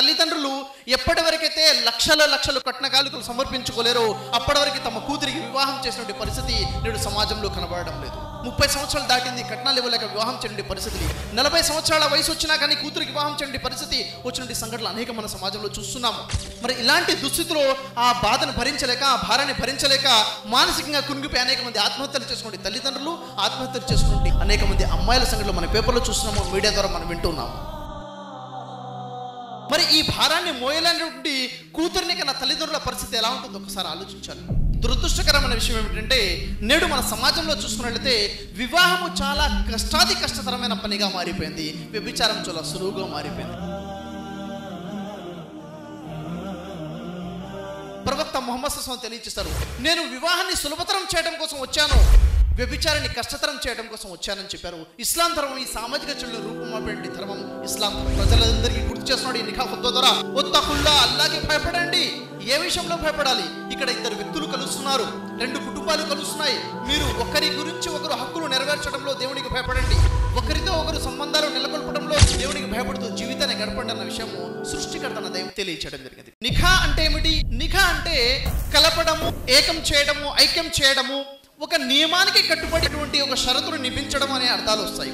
తల్లిదండ్రులు ఎప్పటి వరకైతే లక్షల లక్షలు కట్న కాలుకలు సమర్పించుకోలేరో అప్పటివరకు తమ కూతురికి వివాహం చేసిన పరిస్థితి నేడు సమాజంలో కనబడడం లేదు ముప్పై సంవత్సరాలు దాటింది కట్నాలు ఇవ్వలేక వివాహం చేయండి పరిస్థితి నలభై సంవత్సరాల వయసు వచ్చినా కానీ కూతురికి వివాహం చేయండి పరిస్థితి వచ్చినటువంటి సంఘటనలు అనేక మన సమాజంలో చూస్తున్నాము మరి ఇలాంటి దుస్థితిలో ఆ బాధను భరించలేక ఆ భారాన్ని భరించలేక మానసికంగా కునిగిపోయి అనేక మంది ఆత్మహత్యలు చేసుకోండి తల్లిదండ్రులు ఆత్మహత్యలు చేసుకోండి అనేక మంది అమ్మాయిల సంఘటనలు మన పేపర్లో చూస్తున్నాము మీడియా ద్వారా మనం వింటున్నాము మరి ఈ భారాన్ని మోయలేనటువంటి కూతురిని కన్నా తల్లిదండ్రుల పరిస్థితి ఎలా ఉంటుందో ఒకసారి ఆలోచించాను దురదృష్టకరమైన విషయం ఏమిటంటే నేడు మన సమాజంలో చూసుకున్నట్లయితే వివాహము చాలా కష్టాది కష్టతరమైన పనిగా మారిపోయింది వ్యభిచారం చాలా సులువుగా మారిపోయింది ప్రవక్త మొహమ్మద్ సుస్వామి తెలియజేస్తారు నేను వివాహాన్ని సులభతరం చేయడం కోసం వచ్చాను వ్యభిచారాన్ని కష్టతరం చేయడం కోసం వచ్చానని చెప్పారు ఇస్లాం ధర్మం ఈ సామాజిక చెడు రూపం ధర్మం ఇస్లాం ప్రజలందరికీ చేస్తున్నాడు ఈ నిఖాఫత్వ ద్వారా ఒత్తహుల్లా అల్లాకి భయపడండి ఏ విషయంలో భయపడాలి ఇక్కడ ఇద్దరు వ్యక్తులు కలుస్తున్నారు రెండు కుటుంబాలు కలుస్తున్నాయి మీరు ఒకరి గురించి ఒకరు హక్కులు నెరవేర్చడంలో దేవునికి భయపడండి ఒకరితో ఒకరు సంబంధాలు నెలకొల్పడంలో దేవునికి భయపడుతూ జీవితాన్ని గడపండి అన్న విషయము సృష్టికర్త అన్న దైవం తెలియచేయడం జరిగింది నిఖా అంటే ఏమిటి నిఖా అంటే కలపడము ఏకం చేయడము ఐక్యం చేయడము ఒక నియమానికి కట్టుబడినటువంటి ఒక షరతును నిపించడం అనే అర్థాలు వస్తాయి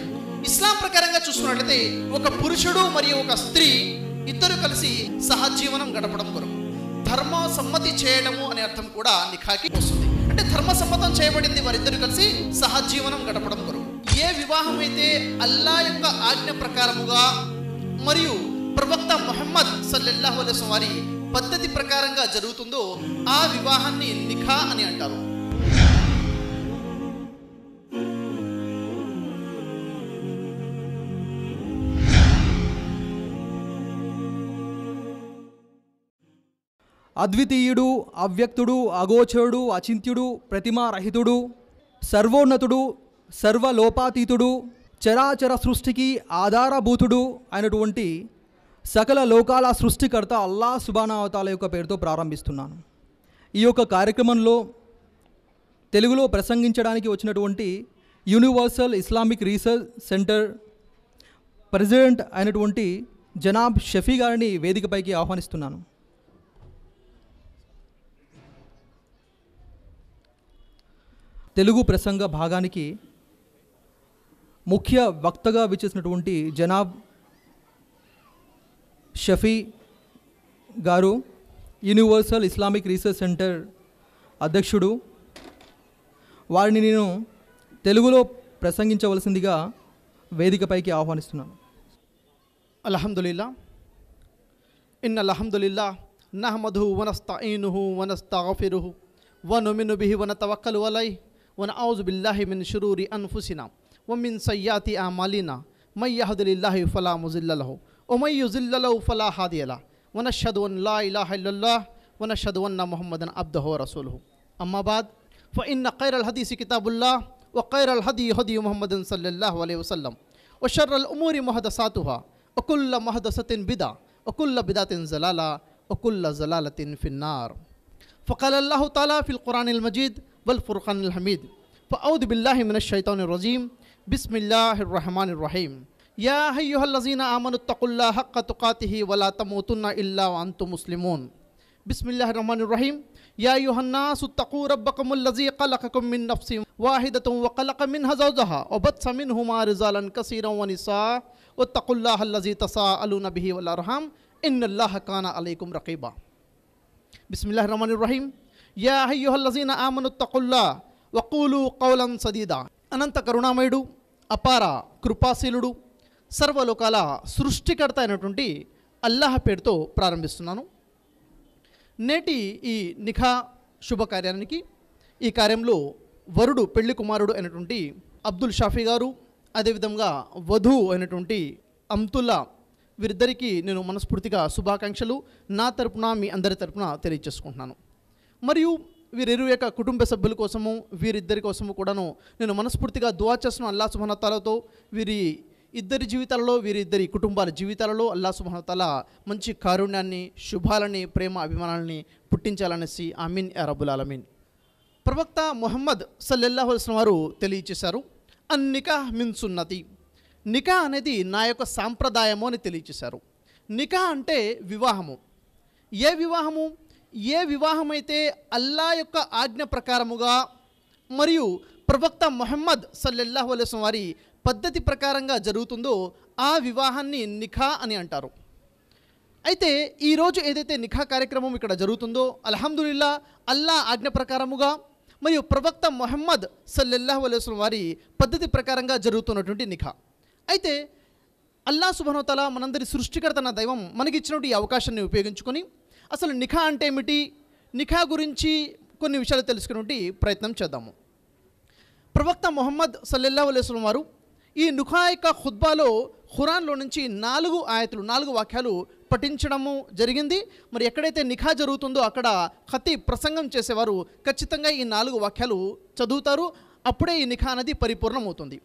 ఇస్లాం ప్రకారంగా చూసుకున్నట్లయితే ఒక పురుషుడు మరియు ఒక స్త్రీ ఇద్దరు కలిసి సహజీవనం గడపడం కొరకు ధర్మ సమ్మతి చేయడము అనే అర్థం కూడా నిఖాకి వస్తుంది అంటే ధర్మ సమ్మతం చేయబడింది వారిద్దరు కలిసి సహజీవనం గడపడం కొరకు ఏ వివాహం అయితే అల్లా యొక్క ఆజ్ఞ ప్రకారముగా మరియు ప్రవక్త మొహమ్మద్ సల్లెల్లాహు అలైస్ వారి పద్ధతి ప్రకారంగా జరుగుతుందో ఆ వివాహాన్ని నిఖా అని అంటారు అద్వితీయుడు అవ్యక్తుడు అగోచరుడు అచింత్యుడు ప్రతిమారహితుడు సర్వోన్నతుడు సర్వలోపాతీతుడు చరాచర సృష్టికి ఆధారభూతుడు అయినటువంటి సకల లోకాల సృష్టికర్త అల్లా సుబానావతాల యొక్క పేరుతో ప్రారంభిస్తున్నాను ఈ యొక్క కార్యక్రమంలో తెలుగులో ప్రసంగించడానికి వచ్చినటువంటి universal Islamic research center president అయినటువంటి జనాబ్ షఫీ గారిని వేదికపైకి ఆహ్వానిస్తున్నాను తెలుగు ప్రసంగ భాగానికి ముఖ్య వక్తగా విచ్చేసినటువంటి జనాబ్ షఫీ గారు యూనివర్సల్ ఇస్లామిక్ రీసెర్చ్ సెంటర్ అధ్యక్షుడు వారిని నేను తెలుగులో ప్రసంగించవలసిందిగా వేదికపైకి ఆహ్వానిస్తున్నాను అల్హమ్దుల్లా ఇన్ అల్హమ్దుల్లా నహమధు వనస్తా ఈనుహు వనస్తా వనుమిను బిహి వన తవక్కలు అలై ونعوذ بالله من شرور أنفسنا ومن سيئات أعمالنا من يهد الله فلا مضل له ومن يضل له فلا هادي له ونشهد أن لا إله إلا الله ونشهد أن محمدا عبده ورسوله أما بعد فإن خير الحديث كتاب الله وخير الهدي هدي محمد صلى الله عليه وسلم وشر الأمور محدثاتها وكل محدثة بدعة وكل بدعة زلالة وكل زلالة في النار فقال الله تعالى في القرآن المجيد والفرقان الحميد فأعوذ بالله من الشيطان الرجيم بسم الله الرحمن الرحيم يا أيها الذين آمنوا اتقوا الله حق تقاته ولا تموتن إلا وأنتم مسلمون بسم الله الرحمن الرحيم يا أيها الناس اتقوا ربكم الذي خلقكم من نفس واحدة وخلق منها زوجها وبث منهما رجالا كثيرا ونساء واتقوا الله الذي تساءلون به والأرحام إن الله كان عليكم رقيبا بسم الله الرحمن الرحيم యా ఆమను తకుల్లా వకూలు కౌలం సదీదా అనంత కరుణామయుడు అపార కృపాశీలుడు సర్వలోకాల సృష్టికర్త అయినటువంటి అల్లాహ్ పేరుతో ప్రారంభిస్తున్నాను నేటి ఈ నిఖా శుభకార్యానికి ఈ కార్యంలో వరుడు పెళ్లి కుమారుడు అయినటువంటి అబ్దుల్ షాఫీ గారు అదేవిధంగా వధువు అయినటువంటి అమ్తుల్లా వీరిద్దరికీ నేను మనస్ఫూర్తిగా శుభాకాంక్షలు నా తరపున మీ అందరి తరపున తెలియజేసుకుంటున్నాను మరియు వీరిరు యొక్క కుటుంబ సభ్యుల కోసము వీరిద్దరి కోసము కూడాను నేను మనస్ఫూర్తిగా దువా చేస్తున్నాను అల్లా సుమహతాలతో వీరి ఇద్దరి జీవితాలలో వీరిద్దరి కుటుంబాల జీవితాలలో అల్లా సుమహతల మంచి కారుణ్యాన్ని శుభాలని ప్రేమ అభిమానాలని పుట్టించాలనేసి అమీన్ అరబుల్ అలమీన్ ప్రవక్త మొహమ్మద్ సల్లెల్లా హుస్ వారు తెలియచేశారు అన్నికా నికా మిన్ సున్నతి నికా అనేది నా యొక్క సాంప్రదాయము అని తెలియచేశారు నికా అంటే వివాహము ఏ వివాహము ఏ వివాహమైతే అల్లా యొక్క ఆజ్ఞ ప్రకారముగా మరియు ప్రవక్త మొహమ్మద్ సల్లెల్లాహు అలైస్ వారి పద్ధతి ప్రకారంగా జరుగుతుందో ఆ వివాహాన్ని నిఖా అని అంటారు అయితే ఈరోజు ఏదైతే నిఖా కార్యక్రమం ఇక్కడ జరుగుతుందో అల్హమ్దుల్లా అల్లా ఆజ్ఞ ప్రకారముగా మరియు ప్రవక్త మొహమ్మద్ సల్లెల్లాహు అలైస్లం వారి పద్ధతి ప్రకారంగా జరుగుతున్నటువంటి నిఖా అయితే అల్లా శుభనోతల మనందరి సృష్టికర్తన దైవం మనకిచ్చినటువంటి ఈ అవకాశాన్ని ఉపయోగించుకొని అసలు నిఖా అంటే ఏమిటి నిఖా గురించి కొన్ని విషయాలు తెలుసుకునే ప్రయత్నం చేద్దాము ప్రవక్త మొహమ్మద్ సల్లెల్లా అలైస్లం వారు ఈ నుఖా యొక్క ఖుద్బాలో ఖురాన్లో నుంచి నాలుగు ఆయతులు నాలుగు వాక్యాలు పఠించడము జరిగింది మరి ఎక్కడైతే నిఖా జరుగుతుందో అక్కడ కతి ప్రసంగం చేసేవారు ఖచ్చితంగా ఈ నాలుగు వాక్యాలు చదువుతారు అప్పుడే ఈ నిఖా అనేది పరిపూర్ణమవుతుంది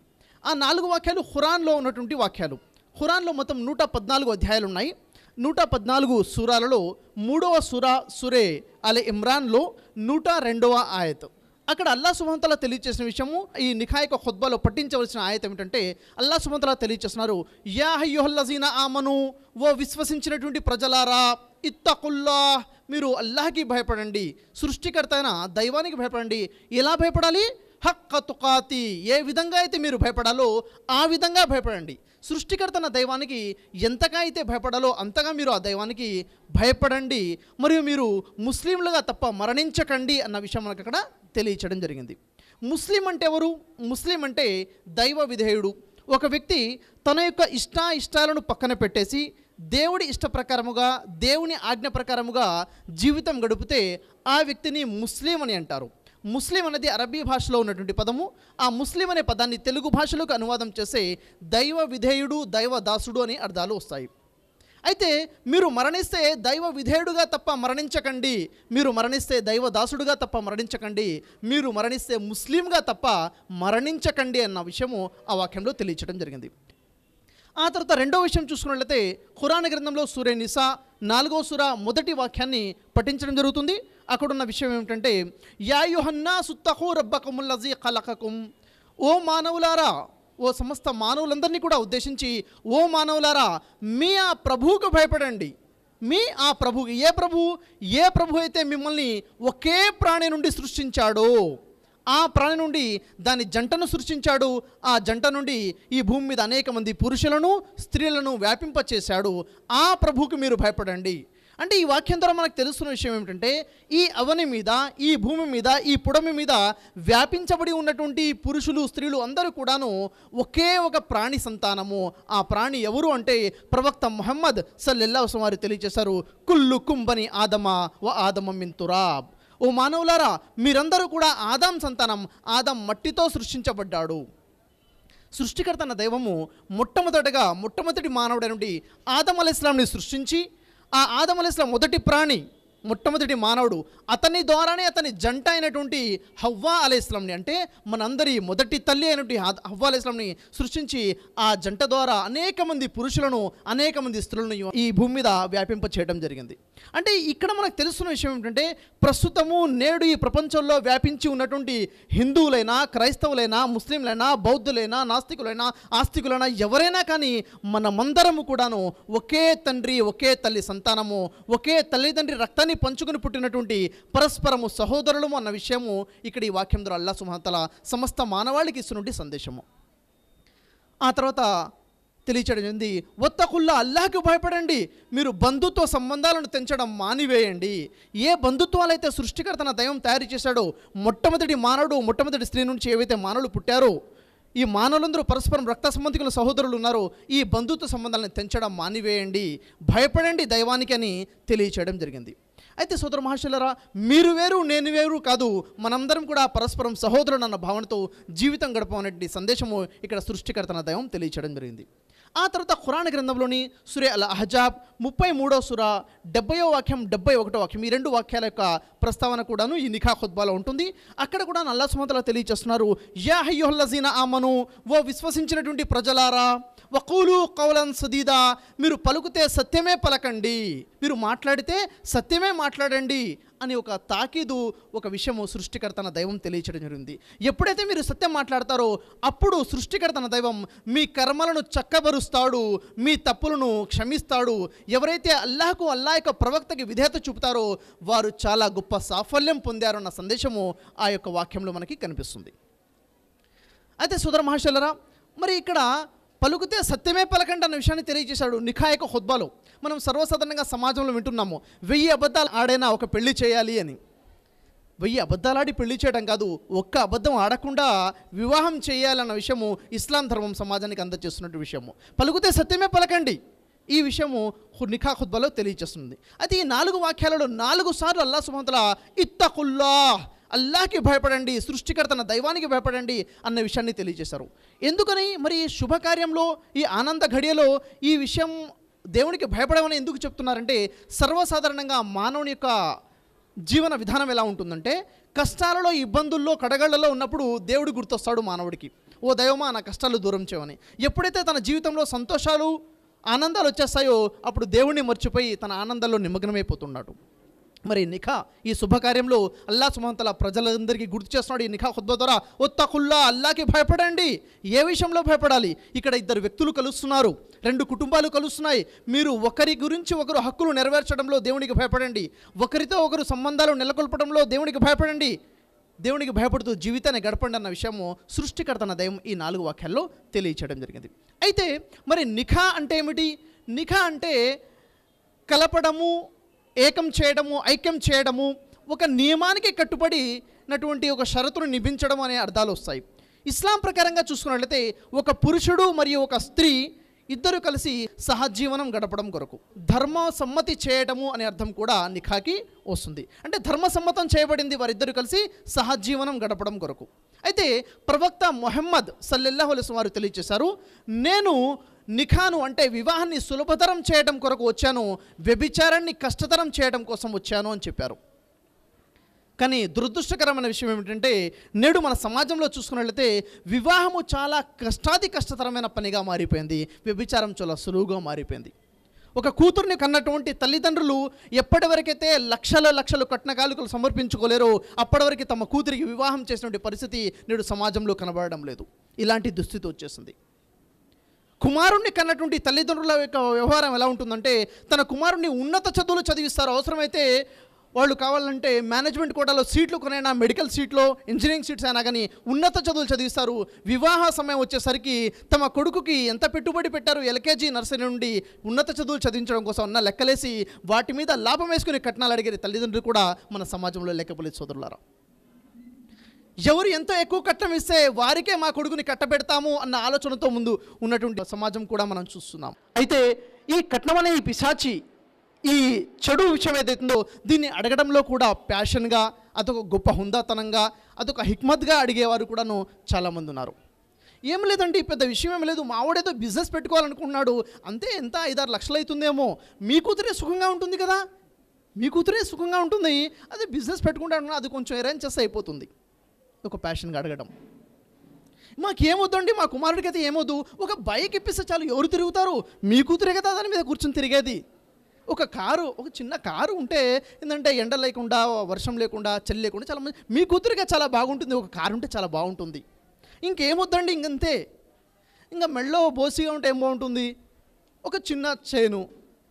ఆ నాలుగు వాక్యాలు ఖురాన్లో ఉన్నటువంటి వాక్యాలు ఖురాన్లో మొత్తం నూట పద్నాలుగు అధ్యాయాలు ఉన్నాయి నూట పద్నాలుగు సూరాలలో మూడవ సూరా సురే అలె ఇమ్రాన్లో నూట రెండవ ఆయత్ అక్కడ అల్లా సుమంతల తెలియజేసిన విషయము ఈ నిఖాయక హుద్బాలో పట్టించవలసిన ఆయత ఏమిటంటే అల్లా సుమంతల తెలియజేస్తున్నారు యా హయ్యోహల్లజీన ఆమను ఓ విశ్వసించినటువంటి ప్రజలారా ఇత్తకుల్లా మీరు అల్లాహకి భయపడండి సృష్టికర్త అయిన దైవానికి భయపడండి ఎలా భయపడాలి హక్క తుకాతి ఏ విధంగా అయితే మీరు భయపడాలో ఆ విధంగా భయపడండి సృష్టికర్తన దైవానికి ఎంతగా అయితే భయపడాలో అంతగా మీరు ఆ దైవానికి భయపడండి మరియు మీరు ముస్లింలుగా తప్ప మరణించకండి అన్న విషయం మనకు అక్కడ తెలియచడం జరిగింది ముస్లిం అంటే ఎవరు ముస్లిం అంటే దైవ విధేయుడు ఒక వ్యక్తి తన యొక్క ఇష్టాయిష్టాలను పక్కన పెట్టేసి దేవుడి ఇష్ట ప్రకారముగా దేవుని ఆజ్ఞ ప్రకారముగా జీవితం గడిపితే ఆ వ్యక్తిని ముస్లిం అని అంటారు ముస్లిం అనేది అరబీ భాషలో ఉన్నటువంటి పదము ఆ ముస్లిం అనే పదాన్ని తెలుగు భాషలోకి అనువాదం చేసే దైవ విధేయుడు దైవ దాసుడు అనే అర్థాలు వస్తాయి అయితే మీరు మరణిస్తే దైవ విధేయుడుగా తప్ప మరణించకండి మీరు మరణిస్తే దైవ దాసుడుగా తప్ప మరణించకండి మీరు మరణిస్తే ముస్లింగా తప్ప మరణించకండి అన్న విషయము ఆ వాక్యంలో తెలియచడం జరిగింది ఆ తర్వాత రెండో విషయం చూసుకున్నట్లయితే ఖురాన్ గ్రంథంలో సూర్య నిసా నాలుగో సుర మొదటి వాక్యాన్ని పఠించడం జరుగుతుంది అక్కడున్న విషయం ఏమిటంటే యాయుహన్నా యుహన్నా సుత్తహు కలకకుం ఓ మానవులారా ఓ సమస్త మానవులందరినీ కూడా ఉద్దేశించి ఓ మానవులారా మీ ఆ ప్రభువుకు భయపడండి మీ ఆ ప్రభు ఏ ప్రభు ఏ ప్రభు అయితే మిమ్మల్ని ఒకే ప్రాణి నుండి సృష్టించాడో ఆ ప్రాణి నుండి దాని జంటను సృష్టించాడు ఆ జంట నుండి ఈ భూమి మీద అనేక మంది పురుషులను స్త్రీలను వ్యాపింపచేశాడు ఆ ప్రభువుకు మీరు భయపడండి అంటే ఈ వాక్యం ద్వారా మనకు తెలుస్తున్న విషయం ఏమిటంటే ఈ అవని మీద ఈ భూమి మీద ఈ పుడమి మీద వ్యాపించబడి ఉన్నటువంటి పురుషులు స్త్రీలు అందరూ కూడాను ఒకే ఒక ప్రాణి సంతానము ఆ ప్రాణి ఎవరు అంటే ప్రవక్త మొహమ్మద్ సల్లెల్లా వారు తెలియజేశారు కుల్లు కుంబని ఆదమ ఓ ఆదమ మింతురాబ్ ఓ మానవులారా మీరందరూ కూడా ఆదాం సంతానం ఆదాం మట్టితో సృష్టించబడ్డాడు సృష్టికర్త అన్న దైవము మొట్టమొదటగా మొట్టమొదటి మానవుడైనటువంటి ఆదం ఇస్లాంని సృష్టించి ఆ ఆదమలేసిన మొదటి ప్రాణి మొట్టమొదటి మానవుడు అతని ద్వారానే అతని జంట అయినటువంటి హవ్వా అలైస్లాంని అంటే మనందరి మొదటి తల్లి అయినటువంటి హవ్వా అలైస్లాంని సృష్టించి ఆ జంట ద్వారా అనేక మంది పురుషులను అనేక మంది స్త్రీలను ఈ భూమి మీద వ్యాపింప చేయడం జరిగింది అంటే ఇక్కడ మనకు తెలుస్తున్న విషయం ఏంటంటే ప్రస్తుతము నేడు ఈ ప్రపంచంలో వ్యాపించి ఉన్నటువంటి హిందువులైనా క్రైస్తవులైనా ముస్లింలైనా బౌద్ధులైనా నాస్తికులైనా ఆస్తికులైనా ఎవరైనా కానీ మనమందరము కూడాను ఒకే తండ్రి ఒకే తల్లి సంతానము ఒకే తల్లిదండ్రి రక్తాన్ని రక్తాన్ని పంచుకుని పుట్టినటువంటి పరస్పరము సహోదరులము అన్న విషయము ఇక్కడ ఈ వాక్యం ద్వారా అల్లా సుమహతల సమస్త మానవాళికి ఇస్తున్నటువంటి సందేశము ఆ తర్వాత తెలియచడం ఏంది ఒత్తకుల్లా అల్లాహకి భయపడండి మీరు బంధుత్వ సంబంధాలను తెంచడం మానివేయండి ఏ బంధుత్వాలు అయితే సృష్టికర్తన దైవం తయారు చేశాడో మొట్టమొదటి మానవుడు మొట్టమొదటి స్త్రీ నుంచి ఏవైతే మానవులు పుట్టారో ఈ మానవులందరూ పరస్పరం రక్త సంబంధికుల సహోదరులు ఉన్నారో ఈ బంధుత్వ సంబంధాలను తెంచడం మానివేయండి భయపడండి దైవానికి అని తెలియచేయడం జరిగింది అయితే సోదర మహర్షులరా మీరు వేరు నేను వేరు కాదు మనందరం కూడా పరస్పరం సహోదరుడు అన్న భావనతో జీవితం గడపమనే సందేశము ఇక్కడ సృష్టికర్తన దైవం తెలియచేయడం జరిగింది ఆ తర్వాత ఖురాన్ గ్రంథంలోని సురే అల్ అహజాబ్ ముప్పై మూడో సుర డెబ్బయో వాక్యం డెబ్బై ఒకటో వాక్యం ఈ రెండు వాక్యాల యొక్క ప్రస్తావన కూడాను ఈ నిఖా ఖుద్బాలో ఉంటుంది అక్కడ కూడా నల్ల సుమతలా తెలియజేస్తున్నారు యా హయ్యోహల్లజీన ఆమను ఓ విశ్వసించినటువంటి ప్రజలారా వకూలు కౌలన్ సదీదా మీరు పలుకుతే సత్యమే పలకండి మీరు మాట్లాడితే సత్యమే మాట్లాడండి అనే ఒక తాకీదు ఒక విషయము సృష్టికర్త అన్న దైవం తెలియచడం జరిగింది ఎప్పుడైతే మీరు సత్యం మాట్లాడతారో అప్పుడు సృష్టికర్త అన్న దైవం మీ కర్మలను చక్కబరుస్తాడు మీ తప్పులను క్షమిస్తాడు ఎవరైతే అల్లాహకు అల్లా యొక్క ప్రవక్తకి విధేయత చూపుతారో వారు చాలా గొప్ప సాఫల్యం పొందారన్న సందేశము ఆ యొక్క వాక్యంలో మనకి కనిపిస్తుంది అయితే సుధర మహాశలరా మరి ఇక్కడ పలుకుతే సత్యమే పలకండి అన్న విషయాన్ని తెలియజేశాడు నిఖాయక హుద్బాలో మనం సర్వసాధారణంగా సమాజంలో వింటున్నాము వెయ్యి అబద్ధాలు ఆడైనా ఒక పెళ్లి చేయాలి అని వెయ్యి అబద్ధాలు ఆడి పెళ్లి చేయడం కాదు ఒక్క అబద్ధం ఆడకుండా వివాహం చేయాలన్న విషయము ఇస్లాం ధర్మం సమాజానికి అందజేస్తున్నట్టు విషయము పలుకుతే సత్యమే పలకండి ఈ విషయము నిఖా హుద్బాలో తెలియజేస్తుంది అయితే ఈ నాలుగు వాక్యాలలో నాలుగు సార్లు అల్లా సుమంతల ఇత్తకుల్లా అల్లాకి భయపడండి సృష్టికర్తన దైవానికి భయపడండి అన్న విషయాన్ని తెలియజేశారు ఎందుకని మరి శుభకార్యంలో ఈ ఆనంద ఘడియలో ఈ విషయం దేవునికి భయపడమని ఎందుకు చెప్తున్నారంటే సర్వసాధారణంగా మానవుని యొక్క జీవన విధానం ఎలా ఉంటుందంటే కష్టాలలో ఇబ్బందుల్లో కడగళ్లలో ఉన్నప్పుడు దేవుడు గుర్తొస్తాడు మానవుడికి ఓ దైవమా నా కష్టాలు దూరం చేయమని ఎప్పుడైతే తన జీవితంలో సంతోషాలు ఆనందాలు వచ్చేస్తాయో అప్పుడు దేవుణ్ణి మర్చిపోయి తన ఆనందంలో నిమగ్నమైపోతున్నాడు మరి నిఖా ఈ శుభకార్యంలో అల్లా సుమంతల ప్రజలందరికీ గుర్తు చేస్తున్నాడు ఈ నిఖా ఖుద్బ ద్వారా ఒత్తకుల్లా అల్లాకి భయపడండి ఏ విషయంలో భయపడాలి ఇక్కడ ఇద్దరు వ్యక్తులు కలుస్తున్నారు రెండు కుటుంబాలు కలుస్తున్నాయి మీరు ఒకరి గురించి ఒకరు హక్కులు నెరవేర్చడంలో దేవునికి భయపడండి ఒకరితో ఒకరు సంబంధాలు నెలకొల్పడంలో దేవునికి భయపడండి దేవునికి భయపడుతూ జీవితాన్ని గడపండి అన్న విషయము సృష్టికర్త దయం ఈ నాలుగు వాక్యాల్లో తెలియచేయడం జరిగింది అయితే మరి నిఖా అంటే ఏమిటి నిఖా అంటే కలపడము ఏకం చేయడము ఐక్యం చేయడము ఒక నియమానికి కట్టుబడినటువంటి ఒక షరతును నిభించడం అనే అర్థాలు వస్తాయి ఇస్లాం ప్రకారంగా చూసుకున్నట్లయితే ఒక పురుషుడు మరియు ఒక స్త్రీ ఇద్దరు కలిసి సహజీవనం గడపడం కొరకు ధర్మ సమ్మతి చేయడము అనే అర్థం కూడా నిఖాకి వస్తుంది అంటే ధర్మ సమ్మతం చేయబడింది వారిద్దరు కలిసి సహజీవనం గడపడం కొరకు అయితే ప్రవక్త మొహమ్మద్ సల్లెల్లాహులస్ వారు తెలియజేశారు నేను నిఖాను అంటే వివాహాన్ని సులభతరం చేయడం కొరకు వచ్చాను వ్యభిచారాన్ని కష్టతరం చేయడం కోసం వచ్చాను అని చెప్పారు కానీ దురదృష్టకరమైన విషయం ఏమిటంటే నేడు మన సమాజంలో చూసుకున్నట్లయితే వివాహము చాలా కష్టాది కష్టతరమైన పనిగా మారిపోయింది వ్యభిచారం చాలా సులువుగా మారిపోయింది ఒక కూతుర్ని కన్నటువంటి తల్లిదండ్రులు ఎప్పటివరకైతే లక్షల లక్షలు కట్న కాలుకలు సమర్పించుకోలేరో అప్పటివరకు తమ కూతురికి వివాహం చేసినటువంటి పరిస్థితి నేడు సమాజంలో కనబడడం లేదు ఇలాంటి దుస్థితి వచ్చేసింది కుమారుణ్ణి కన్నటువంటి తల్లిదండ్రుల యొక్క వ్యవహారం ఎలా ఉంటుందంటే తన కుమారుణ్ణి ఉన్నత చదువులు చదివిస్తారు అవసరమైతే వాళ్ళు కావాలంటే మేనేజ్మెంట్ కోటాలో సీట్లు కొనైనా మెడికల్ సీట్లో ఇంజనీరింగ్ సీట్స్ అయినా కానీ ఉన్నత చదువులు చదివిస్తారు వివాహ సమయం వచ్చేసరికి తమ కొడుకుకి ఎంత పెట్టుబడి పెట్టారు ఎల్కేజీ నర్సరీ నుండి ఉన్నత చదువులు చదివించడం కోసం ఉన్న లెక్కలేసి వాటి మీద లాభం వేసుకునే కట్నాలు అడిగే తల్లిదండ్రులు కూడా మన సమాజంలో లెక్కపల్లి సోదరులారా ఎవరు ఎంతో ఎక్కువ కట్టం ఇస్తే వారికే మా కొడుకుని కట్టబెడతాము అన్న ఆలోచనతో ముందు ఉన్నటువంటి సమాజం కూడా మనం చూస్తున్నాం అయితే ఈ కట్నం అనే ఈ పిశాచి ఈ చెడు విషయం ఏదైతుందో దీన్ని అడగడంలో కూడా ప్యాషన్గా అదొక గొప్ప హుందాతనంగా అదొక హిక్మత్గా అడిగేవారు కూడాను చాలామంది ఉన్నారు ఏం లేదండి పెద్ద విషయం ఏం లేదు మావాడేదో బిజినెస్ పెట్టుకోవాలనుకున్నాడు అంతే ఎంత ఐదారు లక్షలు అవుతుందేమో మీ కూతురే సుఖంగా ఉంటుంది కదా మీ కూతురే సుఖంగా ఉంటుంది అది బిజినెస్ పెట్టుకుంటాను అది కొంచెం అరేంజ్ చేస్తే అయిపోతుంది ఒక ప్యాషన్గా అడగడం మాకేమొద్దండి మా కుమారుడికి అయితే ఏమొద్దు ఒక బైక్ ఇప్పిస్తే చాలు ఎవరు తిరుగుతారు మీకు తిరగదా దాని మీద కూర్చొని తిరిగేది ఒక కారు ఒక చిన్న కారు ఉంటే ఏంటంటే ఎండ లేకుండా వర్షం లేకుండా చలి లేకుండా చాలా మంది మీ కూతురిగా చాలా బాగుంటుంది ఒక కారు ఉంటే చాలా బాగుంటుంది ఇంకేమొద్దండి ఇంకంతే ఇంకా మెళ్ళో బోసిగా ఉంటే ఏం బాగుంటుంది ఒక చిన్న చేను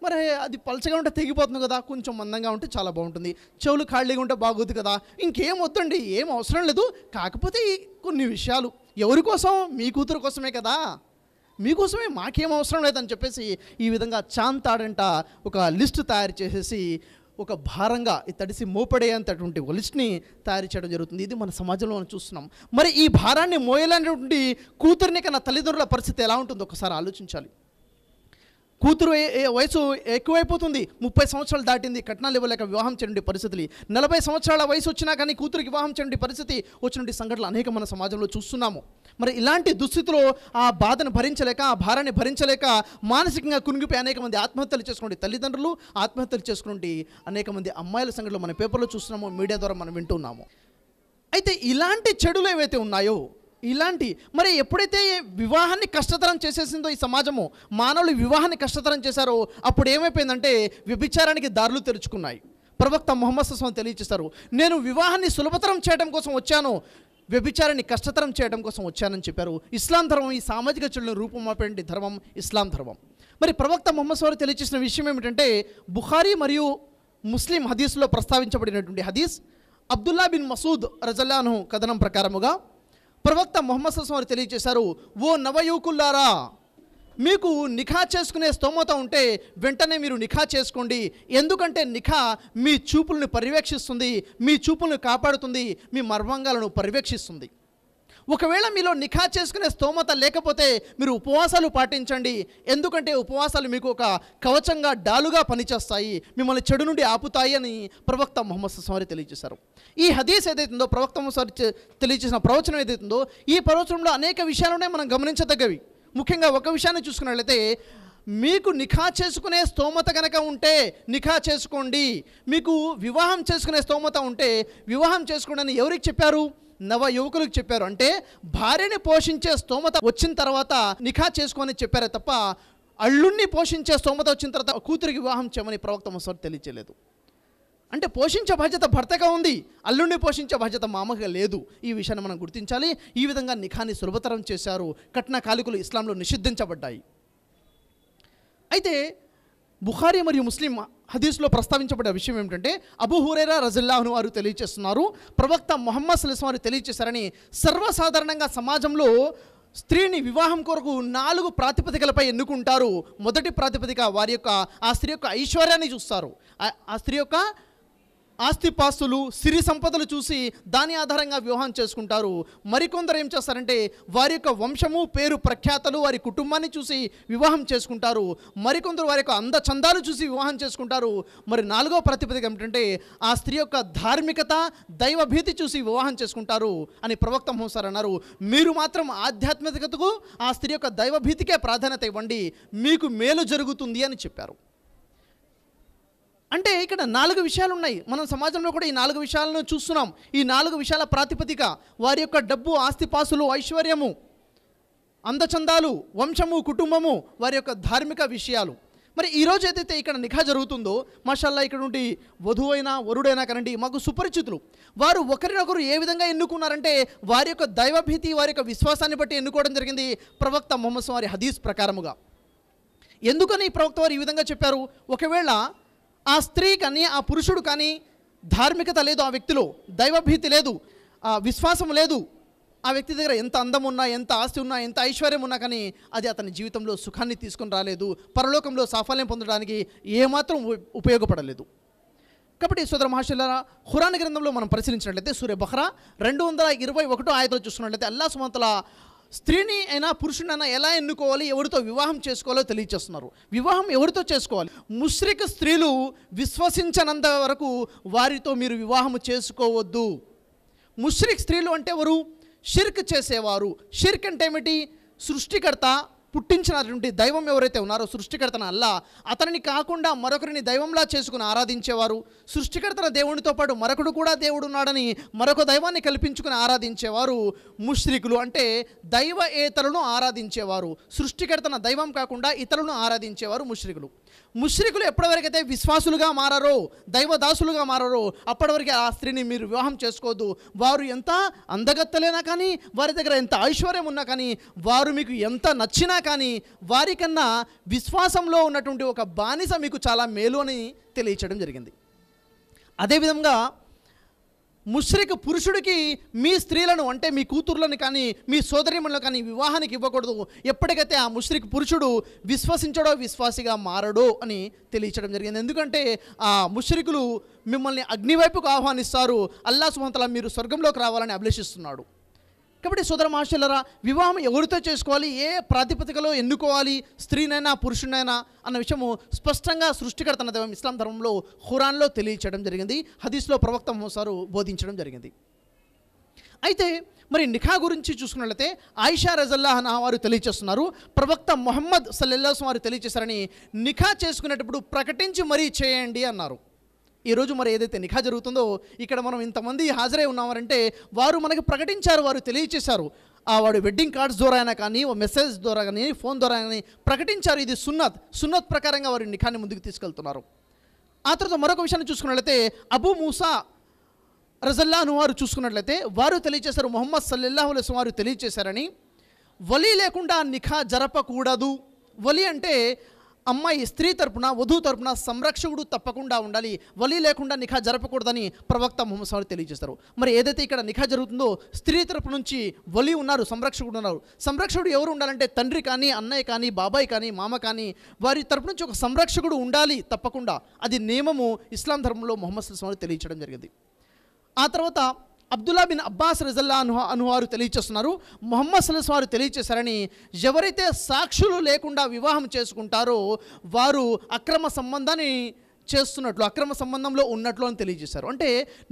మరి అది పలచగా ఉంటే తెగిపోతుంది కదా కొంచెం మందంగా ఉంటే చాలా బాగుంటుంది చెవులు ఖాళీగా ఉంటే బాగుంది కదా ఇంకేం వద్దండి ఏం అవసరం లేదు కాకపోతే కొన్ని విషయాలు ఎవరి కోసం మీ కూతురు కోసమే కదా మీకోసమే మాకేం అవసరం లేదని చెప్పేసి ఈ విధంగా చాంతాడంట ఒక లిస్టు తయారు చేసేసి ఒక భారంగా తడిసి మోపడే అంతటువంటి ఒలిస్ట్ని తయారు చేయడం జరుగుతుంది ఇది మన సమాజంలో మనం చూస్తున్నాం మరి ఈ భారాన్ని మోయలేనటువంటి కూతురిని కన్నా తల్లిదండ్రుల పరిస్థితి ఎలా ఉంటుందో ఒకసారి ఆలోచించాలి కూతురు వయసు ఎక్కువైపోతుంది ముప్పై సంవత్సరాలు దాటింది కట్నాలు ఇవ్వలేక వివాహం చేయండి పరిస్థితులు నలభై సంవత్సరాల వయసు వచ్చినా కానీ కూతురికి వివాహం చేయండి పరిస్థితి వచ్చిన సంఘటనలు అనేక మన సమాజంలో చూస్తున్నాము మరి ఇలాంటి దుస్థితిలో ఆ బాధను భరించలేక ఆ భారాన్ని భరించలేక మానసికంగా కునిగిపోయి అనేక మంది ఆత్మహత్యలు చేసుకునే తల్లిదండ్రులు ఆత్మహత్యలు చేసుకుంటే అనేక మంది అమ్మాయిల సంఘటనలు మన పేపర్లో చూస్తున్నాము మీడియా ద్వారా మనం వింటున్నాము అయితే ఇలాంటి చెడులు ఏవైతే ఉన్నాయో ఇలాంటి మరి ఎప్పుడైతే వివాహాన్ని కష్టతరం చేసేసిందో ఈ సమాజము మానవులు వివాహాన్ని కష్టతరం చేశారో అప్పుడు ఏమైపోయిందంటే వ్యభిచారానికి దారులు తెరుచుకున్నాయి ప్రవక్త మొహమ్మద్ సస్వామి తెలియచేశారు నేను వివాహాన్ని సులభతరం చేయడం కోసం వచ్చాను వ్యభిచారాన్ని కష్టతరం చేయడం కోసం వచ్చానని చెప్పారు ఇస్లాం ధర్మం ఈ సామాజిక చెడులను రూపమాపేటువంటి ధర్మం ఇస్లాం ధర్మం మరి ప్రవక్త మొహమ్మద్ సార్ తెలియచేసిన విషయం ఏమిటంటే బుఖారీ మరియు ముస్లిం హదీస్లో ప్రస్తావించబడినటువంటి హదీస్ అబ్దుల్లా బిన్ మసూద్ రజల్లాను కథనం ప్రకారముగా ప్రవక్త మొహమ్మద్ సస్సం వారు తెలియజేశారు ఓ నవయువకుల్లారా మీకు నిఖా చేసుకునే స్తోమత ఉంటే వెంటనే మీరు నిఖా చేసుకోండి ఎందుకంటే నిఖా మీ చూపులను పర్యవేక్షిస్తుంది మీ చూపులను కాపాడుతుంది మీ మర్మాంగాలను పర్యవేక్షిస్తుంది ఒకవేళ మీలో నిఖా చేసుకునే స్తోమత లేకపోతే మీరు ఉపవాసాలు పాటించండి ఎందుకంటే ఉపవాసాలు మీకు ఒక కవచంగా డాలుగా పనిచేస్తాయి మిమ్మల్ని చెడు నుండి ఆపుతాయి అని ప్రవక్త మొహమ్మద్ సస్వారి తెలియజేశారు ఈ హదీస్ ఏదైతుందో ప్రవక్త మొహమ్మద్ తెలియజేసిన ప్రవచనం ఏదైతుందో ఈ ప్రవచనంలో అనేక విషయాలునే మనం గమనించదగ్గవి ముఖ్యంగా ఒక విషయాన్ని చూసుకున్నట్లయితే మీకు నిఖా చేసుకునే స్తోమత కనుక ఉంటే నిఖా చేసుకోండి మీకు వివాహం చేసుకునే స్తోమత ఉంటే వివాహం చేసుకోండి అని ఎవరికి చెప్పారు నవ యువకులకు చెప్పారు అంటే భార్యని పోషించే స్తోమత వచ్చిన తర్వాత నిఖా చేసుకోమని చెప్పారే తప్ప అల్లుణ్ణి పోషించే స్తోమత వచ్చిన తర్వాత కూతురికి వివాహం చేయమని ప్రవక్త మొసారి తెలియచేయలేదు అంటే పోషించే బాధ్యత భర్తగా ఉంది అల్లుణ్ణి పోషించే బాధ్యత మామగా లేదు ఈ విషయాన్ని మనం గుర్తించాలి ఈ విధంగా నిఖాని సులభతరం చేశారు కట్న కాలికలు ఇస్లాంలో నిషిద్ధించబడ్డాయి అయితే బుఖారి మరియు ముస్లిం హదీస్లో ప్రస్తావించబడే విషయం ఏమిటంటే అబుహురేరా రజిల్లాహును వారు తెలియజేస్తున్నారు ప్రవక్త మొహమ్మద్ సలీస్ వారు తెలియజేశారని సర్వసాధారణంగా సమాజంలో స్త్రీని వివాహం కొరకు నాలుగు ప్రాతిపదికలపై ఎన్నుకుంటారు మొదటి ప్రాతిపదిక వారి యొక్క ఆ స్త్రీ యొక్క ఐశ్వర్యాన్ని చూస్తారు ఆ స్త్రీ యొక్క ఆస్తిపాస్తులు సిరి సంపదలు చూసి దాని ఆధారంగా వివాహం చేసుకుంటారు మరికొందరు ఏం చేస్తారంటే వారి యొక్క వంశము పేరు ప్రఖ్యాతలు వారి కుటుంబాన్ని చూసి వివాహం చేసుకుంటారు మరికొందరు వారి యొక్క అందచందాలు చూసి వివాహం చేసుకుంటారు మరి నాలుగో ప్రతిపదిక ఏమిటంటే ఆ స్త్రీ యొక్క ధార్మికత దైవభీతి చూసి వివాహం చేసుకుంటారు అని ప్రవక్త మోసారు అన్నారు మీరు మాత్రం ఆధ్యాత్మికతకు ఆ స్త్రీ యొక్క దైవభీతికే ప్రాధాన్యత ఇవ్వండి మీకు మేలు జరుగుతుంది అని చెప్పారు అంటే ఇక్కడ నాలుగు విషయాలు ఉన్నాయి మనం సమాజంలో కూడా ఈ నాలుగు విషయాలను చూస్తున్నాం ఈ నాలుగు విషయాల ప్రాతిపదిక వారి యొక్క డబ్బు ఆస్తిపాసులు ఐశ్వర్యము అందచందాలు వంశము కుటుంబము వారి యొక్క ధార్మిక విషయాలు మరి ఈరోజు ఏదైతే ఇక్కడ నిఘా జరుగుతుందో మషాల్లా ఇక్కడ నుండి వధువైనా వరుడైనా కనండి మాకు సుపరిచితులు వారు ఒకరినొకరు ఏ విధంగా ఎన్నుకున్నారంటే వారి యొక్క దైవభీతి వారి యొక్క విశ్వాసాన్ని బట్టి ఎన్నుకోవడం జరిగింది ప్రవక్త మొహమ్మద్ వారి హదీస్ ప్రకారముగా ఎందుకని ప్రవక్త వారు ఈ విధంగా చెప్పారు ఒకవేళ ఆ స్త్రీ కానీ ఆ పురుషుడు కానీ ధార్మికత లేదు ఆ వ్యక్తిలో దైవభీతి లేదు ఆ విశ్వాసం లేదు ఆ వ్యక్తి దగ్గర ఎంత అందం ఉన్నా ఎంత ఆస్తి ఉన్నా ఎంత ఐశ్వర్యం ఉన్నా కానీ అది అతని జీవితంలో సుఖాన్ని తీసుకుని రాలేదు పరలోకంలో సాఫల్యం పొందడానికి ఏమాత్రం ఉపయోగపడలేదు కాబట్టి సోదర మహర్షుల హురాన్ గ్రంథంలో మనం పరిశీలించినట్లయితే సూర్య బహ్రా రెండు వందల ఇరవై ఒకటో ఆయతలో చూసుకున్నట్లయితే అల్లా సుమంతల స్త్రీని అయినా పురుషునైనా ఎలా ఎన్నుకోవాలి ఎవరితో వివాహం చేసుకోవాలో తెలియచేస్తున్నారు వివాహం ఎవరితో చేసుకోవాలి ముస్రిక స్త్రీలు విశ్వసించనంత వరకు వారితో మీరు వివాహం చేసుకోవద్దు ముస్రిక్ స్త్రీలు అంటే ఎవరు షిర్క్ చేసేవారు షిర్క్ అంటే ఏమిటి సృష్టికర్త పుట్టించినటువంటి దైవం ఎవరైతే ఉన్నారో సృష్టికర్తన అల్లా అతనిని కాకుండా మరొకరిని దైవంలా చేసుకుని ఆరాధించేవారు సృష్టికర్తన దేవునితో పాటు మరొకడు కూడా దేవుడు ఉన్నాడని మరొక దైవాన్ని కల్పించుకుని ఆరాధించేవారు ముష్రికులు అంటే దైవ ఏతలను ఆరాధించేవారు సృష్టికర్తన దైవం కాకుండా ఇతరులను ఆరాధించేవారు ముష్రికులు ముష్రికులు ఎప్పటివరకైతే విశ్వాసులుగా మారరో దైవదాసులుగా మారరో అప్పటివరకు ఆ స్త్రీని మీరు వివాహం చేసుకోవద్దు వారు ఎంత అందగత్తలేనా కానీ వారి దగ్గర ఎంత ఐశ్వర్యం ఉన్నా కానీ వారు మీకు ఎంత నచ్చినా కానీ వారికన్నా విశ్వాసంలో ఉన్నటువంటి ఒక బానిస మీకు చాలా మేలు అని తెలియచడం జరిగింది అదేవిధంగా ముష్రిక్ పురుషుడికి మీ స్త్రీలను అంటే మీ కూతుర్లను కానీ మీ సోదరిమణులను కానీ వివాహానికి ఇవ్వకూడదు ఎప్పటికైతే ఆ ముష్రిక్ పురుషుడు విశ్వసించడో విశ్వాసిగా మారడో అని తెలియచడం జరిగింది ఎందుకంటే ఆ ముష్రికులు మిమ్మల్ని అగ్నివైపుకు ఆహ్వానిస్తారు అల్లా సుమంతల మీరు స్వర్గంలోకి రావాలని అభిలషిస్తున్నాడు కాబట్టి సోదర మాస్టర్లరా వివాహం ఎవరితో చేసుకోవాలి ఏ ప్రాతిపదికలో ఎన్నుకోవాలి స్త్రీనైనా పురుషునైనా అన్న విషయము స్పష్టంగా సృష్టికర్త దైవం ఇస్లాం ధర్మంలో హురాన్లో తెలియచేయడం జరిగింది హదీస్లో ప్రవక్త మోసారు బోధించడం జరిగింది అయితే మరి నిఖా గురించి చూసుకున్నట్లయితే ఆయిషా రజల్లా అన్న వారు తెలియచేస్తున్నారు ప్రవక్త మొహమ్మద్ సల్లెల్లాస్ వారు తెలియచేశారని నిఖా చేసుకునేటప్పుడు ప్రకటించి మరీ చేయండి అన్నారు ఈరోజు మరి ఏదైతే నిఘా జరుగుతుందో ఇక్కడ మనం ఇంతమంది హాజరై ఉన్నామంటే వారు మనకు ప్రకటించారు వారు తెలియచేశారు ఆ వాడు వెడ్డింగ్ కార్డ్స్ ద్వారా అయినా కానీ ఓ మెసేజ్ ద్వారా కానీ ఫోన్ ద్వారా కానీ ప్రకటించారు ఇది సున్నత్ సున్నత్ ప్రకారంగా వారి నిఖాన్ని ముందుకు తీసుకెళ్తున్నారు ఆ తర్వాత మరొక విషయాన్ని చూసుకున్నట్లయితే అబూ మూసా రజల్లాను వారు చూసుకున్నట్లయితే వారు తెలియచేశారు మొహమ్మద్ సల్లెల్లాహు వారు తెలియచేశారని వలీ లేకుండా నిఖా జరపకూడదు వలి అంటే అమ్మాయి స్త్రీ తరపున వధువు తరపున సంరక్షకుడు తప్పకుండా ఉండాలి వలి లేకుండా నిఖా జరపకూడదని ప్రవక్త మొహమ్మద్ సార్ తెలియజేస్తారు మరి ఏదైతే ఇక్కడ నిఖా జరుగుతుందో స్త్రీ తరపు నుంచి వలి ఉన్నారు సంరక్షకుడు ఉన్నారు సంరక్షకుడు ఎవరు ఉండాలంటే తండ్రి కానీ అన్నయ్య కానీ బాబాయ్ కానీ మామ కానీ వారి తరపు నుంచి ఒక సంరక్షకుడు ఉండాలి తప్పకుండా అది నియమము ఇస్లాం ధర్మంలో మొహమ్మద్ సార్ తెలియజేయడం జరిగింది ఆ తర్వాత అబ్దుల్లా బిన్ అబ్బాస్ రజల్లా అను అనువారు తెలియచేస్తున్నారు మొహమ్మద్ సలస్ వారు తెలియచేశారని ఎవరైతే సాక్షులు లేకుండా వివాహం చేసుకుంటారో వారు అక్రమ సంబంధాన్ని చేస్తున్నట్లు అక్రమ సంబంధంలో ఉన్నట్లు అని తెలియజేశారు అంటే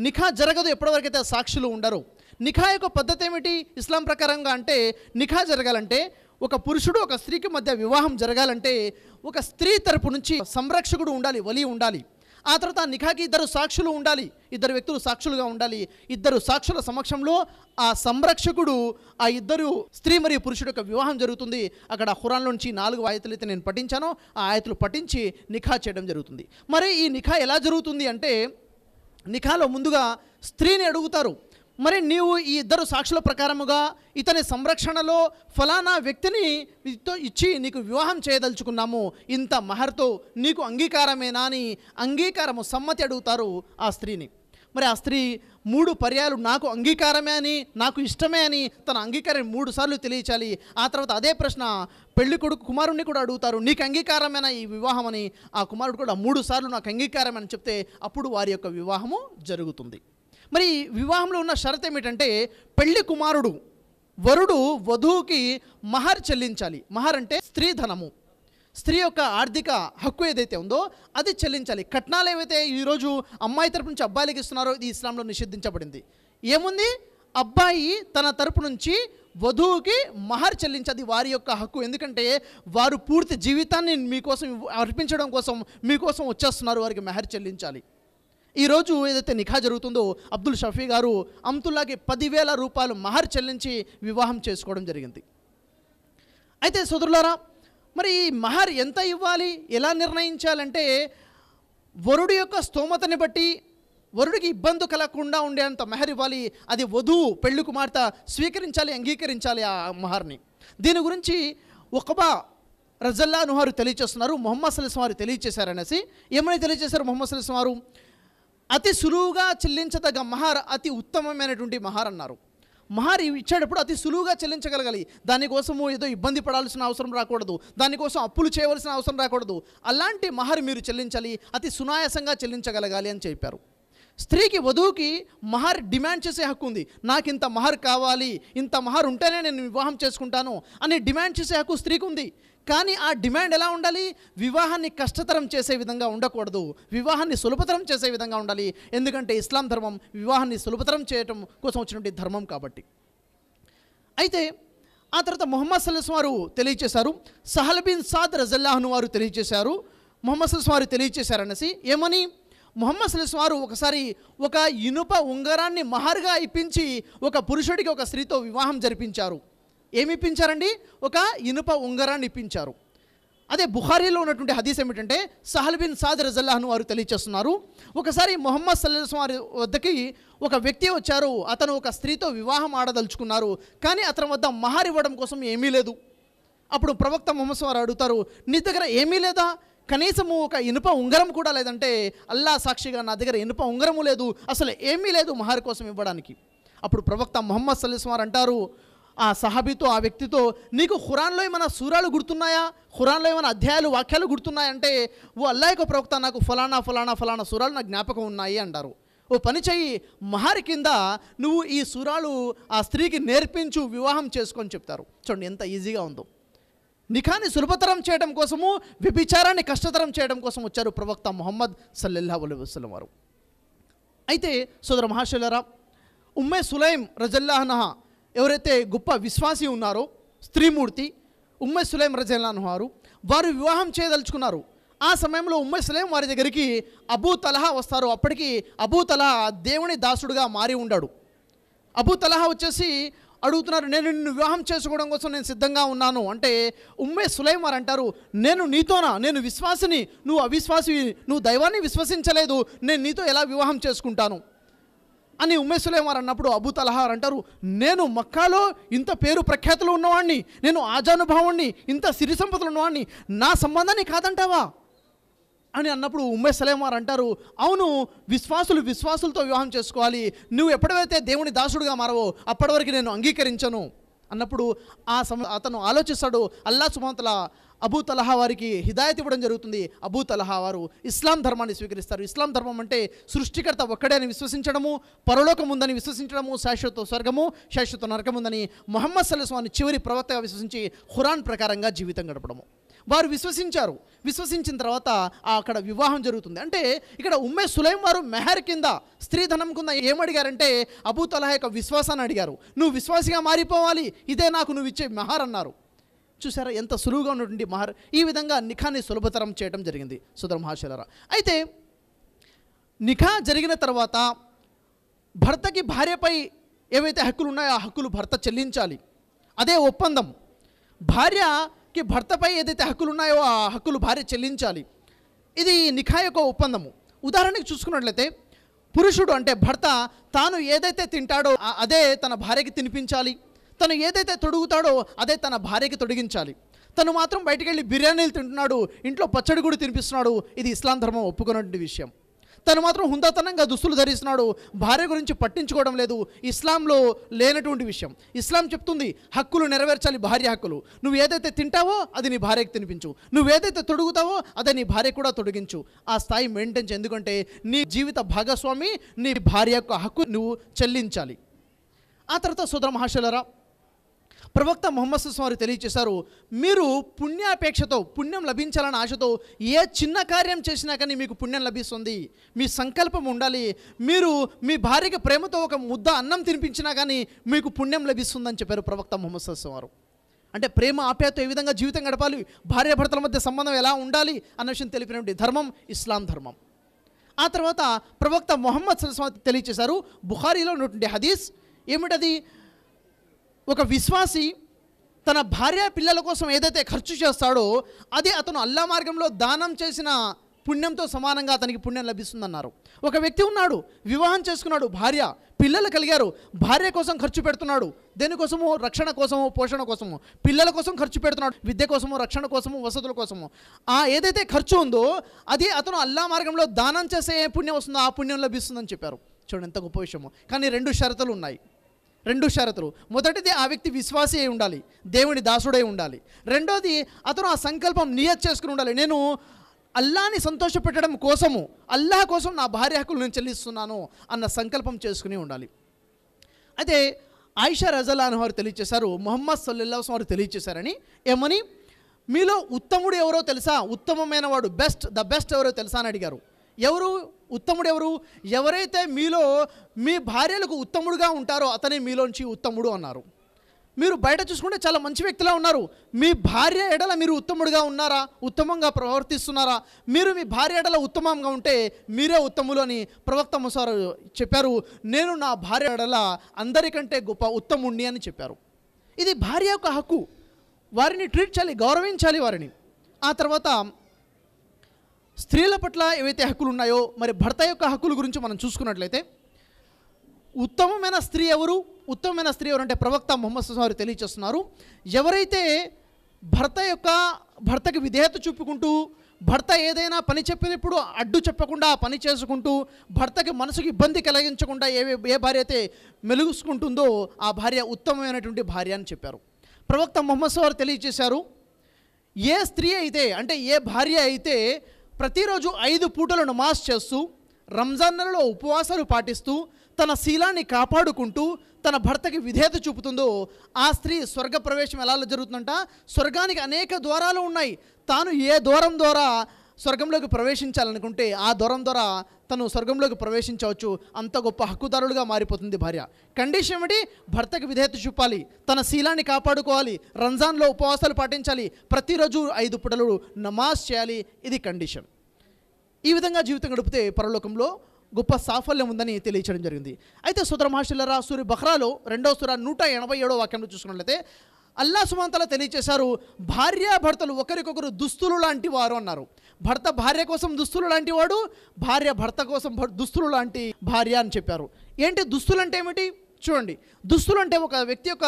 నిఖా జరగదు ఎప్పటివరకైతే సాక్షులు ఉండరు నిఖా యొక్క పద్ధతి ఏమిటి ఇస్లాం ప్రకారంగా అంటే నిఖా జరగాలంటే ఒక పురుషుడు ఒక స్త్రీకి మధ్య వివాహం జరగాలంటే ఒక స్త్రీ తరపు నుంచి సంరక్షకుడు ఉండాలి వలి ఉండాలి ఆ తర్వాత నిఖాకి ఇద్దరు సాక్షులు ఉండాలి ఇద్దరు వ్యక్తులు సాక్షులుగా ఉండాలి ఇద్దరు సాక్షుల సమక్షంలో ఆ సంరక్షకుడు ఆ ఇద్దరు స్త్రీ మరియు పురుషుడు యొక్క వివాహం జరుగుతుంది అక్కడ హురాన్ నుంచి నాలుగు ఆయతలు అయితే నేను పఠించాను ఆ ఆయతలు పఠించి నిఖా చేయడం జరుగుతుంది మరి ఈ నిఖా ఎలా జరుగుతుంది అంటే నిఖాలో ముందుగా స్త్రీని అడుగుతారు మరి నీవు ఈ ఇద్దరు సాక్షుల ప్రకారముగా ఇతని సంరక్షణలో ఫలానా వ్యక్తిని ఇచ్చి నీకు వివాహం చేయదలుచుకున్నాము ఇంత మహర్తో నీకు అంగీకారమేనా అని అంగీకారము సమ్మతి అడుగుతారు ఆ స్త్రీని మరి ఆ స్త్రీ మూడు పర్యాలు నాకు అంగీకారమే అని నాకు ఇష్టమే అని తన అంగీకారం మూడు సార్లు తెలియచాలి ఆ తర్వాత అదే ప్రశ్న పెళ్లి కొడుకు కుమారుడిని కూడా అడుగుతారు నీకు అంగీకారమేనా ఈ వివాహం అని ఆ కుమారుడు కూడా మూడు సార్లు నాకు అంగీకారమని చెప్తే అప్పుడు వారి యొక్క వివాహము జరుగుతుంది మరి వివాహంలో ఉన్న షరత్ ఏమిటంటే పెళ్లి కుమారుడు వరుడు వధువుకి మహర్ చెల్లించాలి మహర్ అంటే స్త్రీ ధనము స్త్రీ యొక్క ఆర్థిక హక్కు ఏదైతే ఉందో అది చెల్లించాలి కట్నాలు ఏవైతే ఈరోజు అమ్మాయి తరపు నుంచి అబ్బాయిలకు ఇస్తున్నారో ఇది ఇస్లాంలో నిషేధించబడింది ఏముంది అబ్బాయి తన తరపు నుంచి వధువుకి మహర్ చెల్లించది వారి యొక్క హక్కు ఎందుకంటే వారు పూర్తి జీవితాన్ని మీకోసం అర్పించడం కోసం మీకోసం వచ్చేస్తున్నారు వారికి మెహర్ చెల్లించాలి ఈరోజు ఏదైతే నిఖా జరుగుతుందో అబ్దుల్ షఫీ గారు అమ్తుల్లాకి పదివేల రూపాయలు మహర్ చెల్లించి వివాహం చేసుకోవడం జరిగింది అయితే సుదరులారా మరి ఈ మహర్ ఎంత ఇవ్వాలి ఎలా నిర్ణయించాలంటే వరుడు యొక్క స్తోమతని బట్టి వరుడికి ఇబ్బంది కలగకుండా ఉండేంత మెహర్ ఇవ్వాలి అది వధువు పెళ్లి కుమార్తె స్వీకరించాలి అంగీకరించాలి ఆ మహర్ని దీని గురించి ఒకబా రజల్లా నుహారు తెలియచేస్తున్నారు మొహమ్మద్ సలీస్ వారు తెలియచేశారనేసి ఏమని తెలియజేశారు మొహమ్మద్ సలీస్ వారు అతి సులువుగా చెల్లించదగ మహార్ అతి ఉత్తమమైనటువంటి మహార్ అన్నారు మహారి ఇచ్చేటప్పుడు అతి సులువుగా చెల్లించగలగాలి దానికోసము ఏదో ఇబ్బంది పడాల్సిన అవసరం రాకూడదు దానికోసం అప్పులు చేయవలసిన అవసరం రాకూడదు అలాంటి మహారి మీరు చెల్లించాలి అతి సునాయాసంగా చెల్లించగలగాలి అని చెప్పారు స్త్రీకి వధువుకి మహర్ డిమాండ్ చేసే హక్కు ఉంది నాకు ఇంత మహర్ కావాలి ఇంత మహర్ ఉంటేనే నేను వివాహం చేసుకుంటాను అని డిమాండ్ చేసే హక్కు స్త్రీకి ఉంది కానీ ఆ డిమాండ్ ఎలా ఉండాలి వివాహాన్ని కష్టతరం చేసే విధంగా ఉండకూడదు వివాహాన్ని సులభతరం చేసే విధంగా ఉండాలి ఎందుకంటే ఇస్లాం ధర్మం వివాహాన్ని సులభతరం చేయటం కోసం వచ్చినటువంటి ధర్మం కాబట్టి అయితే ఆ తర్వాత మొహమ్మద్ సల్స్ వారు తెలియజేశారు సహల్ బిన్ సాద్ రజల్లాహను వారు తెలియజేశారు మొహమ్మద్ సల్స్ వారు తెలియజేశారనేసి ఏమని మొహమ్మద్ సలీస్ వారు ఒకసారి ఒక ఇనుప ఉంగరాన్ని మహర్గా ఇప్పించి ఒక పురుషుడికి ఒక స్త్రీతో వివాహం జరిపించారు ఏమి ఇప్పించారండి ఒక ఇనుప ఉంగరాన్ని ఇప్పించారు అదే బుహారీలో ఉన్నటువంటి హదీస్ ఏమిటంటే సహల్ బిన్ సాద్ రజల్లాహను వారు తెలియచేస్తున్నారు ఒకసారి మొహమ్మద్ సల్లస్ వారి వద్దకి ఒక వ్యక్తి వచ్చారు అతను ఒక స్త్రీతో వివాహం ఆడదలుచుకున్నారు కానీ అతని వద్ద మహారివ్వడం కోసం ఏమీ లేదు అప్పుడు ప్రవక్త మొహమ్మద్ వారు అడుగుతారు నీ దగ్గర ఏమీ లేదా కనీసము ఒక ఇనుప ఉంగరం కూడా లేదంటే అల్లా సాక్షిగా నా దగ్గర ఇనుప ఉంగరము లేదు అసలు ఏమీ లేదు మహార్ కోసం ఇవ్వడానికి అప్పుడు ప్రవక్త మొహమ్మద్ సలీస్మార్ అంటారు ఆ సహాబీతో ఆ వ్యక్తితో నీకు ఖురాన్లో ఏమైనా సూరాలు గుర్తున్నాయా ఖురాన్లో ఏమైనా అధ్యాయాలు వాక్యాలు గుర్తున్నాయంటే ఓ అల్లా యొక్క ప్రవక్త నాకు ఫలానా ఫలానా ఫలానా సూరాలు నాకు జ్ఞాపకం ఉన్నాయి అంటారు ఓ పని చెయ్యి మహారి కింద నువ్వు ఈ సూరాలు ఆ స్త్రీకి నేర్పించు వివాహం చేసుకొని చెప్తారు చూడండి ఎంత ఈజీగా ఉందో నిఖాన్ని సులభతరం చేయడం కోసము వ్యభిచారాన్ని కష్టతరం చేయడం కోసం వచ్చారు ప్రవక్త మొహమ్మద్ సల్లెల్లా అలీ వసలం వారు అయితే సోదర మహాశలరా ఉమ్మే సులైం రజల్లాహనహ ఎవరైతే గొప్ప విశ్వాసి ఉన్నారో స్త్రీమూర్తి ఉమ్మే సులైం రజల్లాహ్ వారు వారు వివాహం చేయదలుచుకున్నారు ఆ సమయంలో ఉమ్మే సులైం వారి దగ్గరికి అబూ తలహా వస్తారు అప్పటికి అబూ తలహా దేవుని దాసుడుగా మారి ఉండాడు అబూ తలహా వచ్చేసి అడుగుతున్నారు నేను నిన్ను వివాహం చేసుకోవడం కోసం నేను సిద్ధంగా ఉన్నాను అంటే ఉమ్మే సులైమార్ అంటారు నేను నీతోనా నేను విశ్వాసిని నువ్వు అవిశ్వాసి నువ్వు దైవాన్ని విశ్వసించలేదు నేను నీతో ఎలా వివాహం చేసుకుంటాను అని ఉమ్మే సులైమార్ అన్నప్పుడు అబు తలహార్ అంటారు నేను మక్కాలో ఇంత పేరు ప్రఖ్యాతులు ఉన్నవాడిని నేను ఆజానుభావాన్ని ఇంత సిరి సంపదలు ఉన్నవాడిని నా సంబంధాన్ని కాదంటావా అని అన్నప్పుడు ఉమ్మే వారు అంటారు అవును విశ్వాసులు విశ్వాసులతో వివాహం చేసుకోవాలి నువ్వు ఎప్పుడైతే దేవుని దాసుడుగా మారవో అప్పటి వరకు నేను అంగీకరించను అన్నప్పుడు ఆ సమ అతను ఆలోచిస్తాడు అల్లా సుమంతల అబూ తలహా వారికి హిదాయత్ ఇవ్వడం జరుగుతుంది అబూ తలహా వారు ఇస్లాం ధర్మాన్ని స్వీకరిస్తారు ఇస్లాం ధర్మం అంటే సృష్టికర్త ఒక్కడే అని విశ్వసించడము పరలోకం ఉందని విశ్వసించడము శాశ్వత స్వర్గము శాశ్వత నరకముందని ఉందని మొహమ్మద్ సల్స్వాన్ని చివరి ప్రవక్తగా విశ్వసించి ఖురాన్ ప్రకారంగా జీవితం గడపడము వారు విశ్వసించారు విశ్వసించిన తర్వాత అక్కడ వివాహం జరుగుతుంది అంటే ఇక్కడ ఉమ్మే సులైం వారు మెహర్ కింద స్త్రీధనం కింద ఏమడిగారంటే అబూతలహా యొక్క విశ్వాసాన్ని అడిగారు నువ్వు విశ్వాసిగా మారిపోవాలి ఇదే నాకు నువ్వు ఇచ్చే మెహర్ అన్నారు చూసారా ఎంత సులువుగా ఉన్నటువంటి మహర్ ఈ విధంగా నిఖాని సులభతరం చేయడం జరిగింది సుధర్ మహాశలరా అయితే నిఖా జరిగిన తర్వాత భర్తకి భార్యపై ఏవైతే హక్కులు ఉన్నాయో ఆ హక్కులు భర్త చెల్లించాలి అదే ఒప్పందం భార్య వారికి భర్తపై ఏదైతే హక్కులు ఉన్నాయో ఆ హక్కులు భార్య చెల్లించాలి ఇది నిఖా యొక్క ఒప్పందము ఉదాహరణకి చూసుకున్నట్లయితే పురుషుడు అంటే భర్త తాను ఏదైతే తింటాడో అదే తన భార్యకి తినిపించాలి తను ఏదైతే తొడుగుతాడో అదే తన భార్యకి తొడిగించాలి తను మాత్రం బయటికి వెళ్ళి బిర్యానీలు తింటున్నాడు ఇంట్లో పచ్చడి కూడా తినిపిస్తున్నాడు ఇది ఇస్లాం ధర్మం ఒప్పుకున్నటువంటి విషయం తను మాత్రం హుందాతనంగా దుస్తులు ధరిస్తున్నాడు భార్య గురించి పట్టించుకోవడం లేదు ఇస్లాంలో లేనటువంటి విషయం ఇస్లాం చెప్తుంది హక్కులు నెరవేర్చాలి భార్య హక్కులు నువ్వు ఏదైతే తింటావో అది నీ భార్యకు తినిపించు నువ్వు ఏదైతే తొడుగుతావో అదే నీ భార్య కూడా తొడిగించు ఆ స్థాయి మెయింటైన్ ఎందుకంటే నీ జీవిత భాగస్వామి నీ భార్య యొక్క హక్కు నువ్వు చెల్లించాలి ఆ తర్వాత సుధర మహాశలరా ప్రవక్త మొహమ్మద్ వారు తెలియచేశారు మీరు పుణ్యాపేక్షతో పుణ్యం లభించాలని ఆశతో ఏ చిన్న కార్యం చేసినా కానీ మీకు పుణ్యం లభిస్తుంది మీ సంకల్పం ఉండాలి మీరు మీ భార్యకి ప్రేమతో ఒక ముద్ద అన్నం తినిపించినా కానీ మీకు పుణ్యం లభిస్తుందని చెప్పారు ప్రవక్త మొహమ్మద్ వారు అంటే ప్రేమ ఆప్యాయత ఏ విధంగా జీవితం గడపాలి భార్యాభర్తల మధ్య సంబంధం ఎలా ఉండాలి అన్న విషయం తెలిపినటువంటి ధర్మం ఇస్లాం ధర్మం ఆ తర్వాత ప్రవక్త మొహమ్మద్ సరస్వాతి తెలియచేశారు బుహారీలో ఉన్నటువంటి హదీస్ ఏమిటది ఒక విశ్వాసి తన భార్య పిల్లల కోసం ఏదైతే ఖర్చు చేస్తాడో అదే అతను అల్లా మార్గంలో దానం చేసిన పుణ్యంతో సమానంగా అతనికి పుణ్యం లభిస్తుందన్నారు ఒక వ్యక్తి ఉన్నాడు వివాహం చేసుకున్నాడు భార్య పిల్లలు కలిగారు భార్య కోసం ఖర్చు పెడుతున్నాడు దేనికోసము రక్షణ కోసము పోషణ కోసము పిల్లల కోసం ఖర్చు పెడుతున్నాడు విద్య కోసము రక్షణ కోసము వసతుల కోసము ఆ ఏదైతే ఖర్చు ఉందో అది అతను అల్లా మార్గంలో దానం చేసే పుణ్యం వస్తుందో ఆ పుణ్యం లభిస్తుందని చెప్పారు చూడండి ఎంత గొప్ప విషయము కానీ రెండు షరతులు ఉన్నాయి రెండు షరతులు మొదటిది ఆ వ్యక్తి విశ్వాసి అయి ఉండాలి దేవుని దాసుడై ఉండాలి రెండోది అతను ఆ సంకల్పం నియత్ చేసుకుని ఉండాలి నేను అల్లాని సంతోషపెట్టడం కోసము అల్లాహ్ కోసం నా భార్య హక్కులు నేను చెల్లిస్తున్నాను అన్న సంకల్పం చేసుకుని ఉండాలి అయితే ఆయిషా రజలాన్ వారు తెలియచేశారు మొహమ్మద్ సల్లాహం వారు తెలియచేశారని ఏమని మీలో ఉత్తముడు ఎవరో తెలుసా ఉత్తమమైన వాడు బెస్ట్ ద బెస్ట్ ఎవరో తెలుసా అని అడిగారు ఎవరు ఉత్తముడు ఎవరు ఎవరైతే మీలో మీ భార్యలకు ఉత్తముడుగా ఉంటారో అతనే మీలోంచి ఉత్తముడు అన్నారు మీరు బయట చూసుకుంటే చాలా మంచి వ్యక్తిలా ఉన్నారు మీ భార్య ఎడల మీరు ఉత్తముడుగా ఉన్నారా ఉత్తమంగా ప్రవర్తిస్తున్నారా మీరు మీ భార్య ఎడల ఉత్తమంగా ఉంటే మీరే ఉత్తములు అని ప్రవక్త ముసారు చెప్పారు నేను నా భార్య ఎడల అందరికంటే గొప్ప ఉత్తముణ్ణి అని చెప్పారు ఇది భార్య యొక్క హక్కు వారిని ట్రీట్ చేయాలి గౌరవించాలి వారిని ఆ తర్వాత స్త్రీల పట్ల ఏవైతే హక్కులు ఉన్నాయో మరి భర్త యొక్క హక్కుల గురించి మనం చూసుకున్నట్లయితే ఉత్తమమైన స్త్రీ ఎవరు ఉత్తమమైన స్త్రీ ఎవరు అంటే ప్రవక్త మొహమ్మద్ వారు తెలియచేస్తున్నారు ఎవరైతే భర్త యొక్క భర్తకి విధేయత చూపుకుంటూ భర్త ఏదైనా పని చెప్పినప్పుడు అడ్డు చెప్పకుండా పని చేసుకుంటూ భర్తకి మనసుకి ఇబ్బంది కలిగించకుండా ఏ ఏ భార్య అయితే మెలుగుసుకుంటుందో ఆ భార్య ఉత్తమమైనటువంటి భార్య అని చెప్పారు ప్రవక్త మొహమ్మద్ వారు తెలియజేశారు ఏ స్త్రీ అయితే అంటే ఏ భార్య అయితే ప్రతిరోజు ఐదు పూటలు నమాజ్ చేస్తూ రంజాన్ నెలలో ఉపవాసాలు పాటిస్తూ తన శీలాన్ని కాపాడుకుంటూ తన భర్తకి విధేయత చూపుతుందో ఆ స్త్రీ స్వర్గ ప్రవేశం ఎలా జరుగుతుందంట స్వర్గానికి అనేక ద్వారాలు ఉన్నాయి తాను ఏ ద్వారం ద్వారా స్వర్గంలోకి ప్రవేశించాలనుకుంటే ఆ ద్వారం ద్వారా తను స్వర్గంలోకి ప్రవేశించవచ్చు అంత గొప్ప హక్కుదారులుగా మారిపోతుంది భార్య కండిషన్ ఏమిటి భర్తకి విధేయత చూపాలి తన శీలాన్ని కాపాడుకోవాలి రంజాన్లో ఉపవాసాలు పాటించాలి ప్రతిరోజు ఐదు పుటలు నమాజ్ చేయాలి ఇది కండిషన్ ఈ విధంగా జీవితం గడిపితే పరలోకంలో గొప్ప సాఫల్యం ఉందని తెలియచడం జరిగింది అయితే సుధర మహాశిలరా సూర్య బహ్రాలో రెండవ సుర నూట ఎనభై ఏడో వాక్యంలో చూసుకున్నట్లయితే అల్లా సుమంతల తెలియచేశారు భార్యాభర్తలు ఒకరికొకరు దుస్తులు లాంటి వారు అన్నారు భర్త భార్య కోసం దుస్తులు లాంటి వాడు భార్య భర్త కోసం దుస్తులు లాంటి భార్య అని చెప్పారు ఏంటి దుస్తులు అంటే ఏమిటి చూడండి దుస్తులు అంటే ఒక వ్యక్తి యొక్క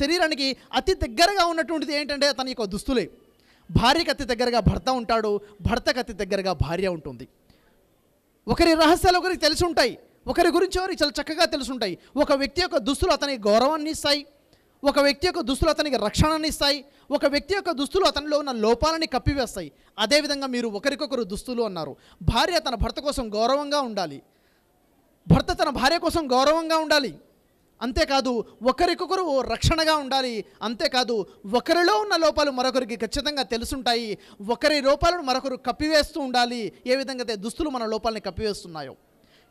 శరీరానికి అతి దగ్గరగా ఉన్నటువంటిది ఏంటంటే అతని యొక్క దుస్తులే భార్యకు అతి దగ్గరగా భర్త ఉంటాడు భర్తకు అతి దగ్గరగా భార్య ఉంటుంది ఒకరి రహస్యాలు ఒకరికి తెలిసి ఉంటాయి ఒకరి గురించి వారికి చాలా చక్కగా తెలుసుంటాయి ఒక వ్యక్తి యొక్క దుస్తులు అతనికి గౌరవాన్ని ఇస్తాయి ఒక వ్యక్తి యొక్క దుస్తులు అతనికి రక్షణను ఇస్తాయి ఒక వ్యక్తి యొక్క దుస్తులు అతనిలో ఉన్న లోపాలని కప్పివేస్తాయి అదేవిధంగా మీరు ఒకరికొకరు దుస్తులు అన్నారు భార్య తన భర్త కోసం గౌరవంగా ఉండాలి భర్త తన భార్య కోసం గౌరవంగా ఉండాలి అంతేకాదు ఒకరికొకరు రక్షణగా ఉండాలి అంతేకాదు ఒకరిలో ఉన్న లోపాలు మరొకరికి ఖచ్చితంగా తెలుసుంటాయి ఒకరి లోపాలను మరొకరు కప్పివేస్తూ ఉండాలి ఏ విధంగా అయితే దుస్తులు మన లోపాలని కప్పివేస్తున్నాయో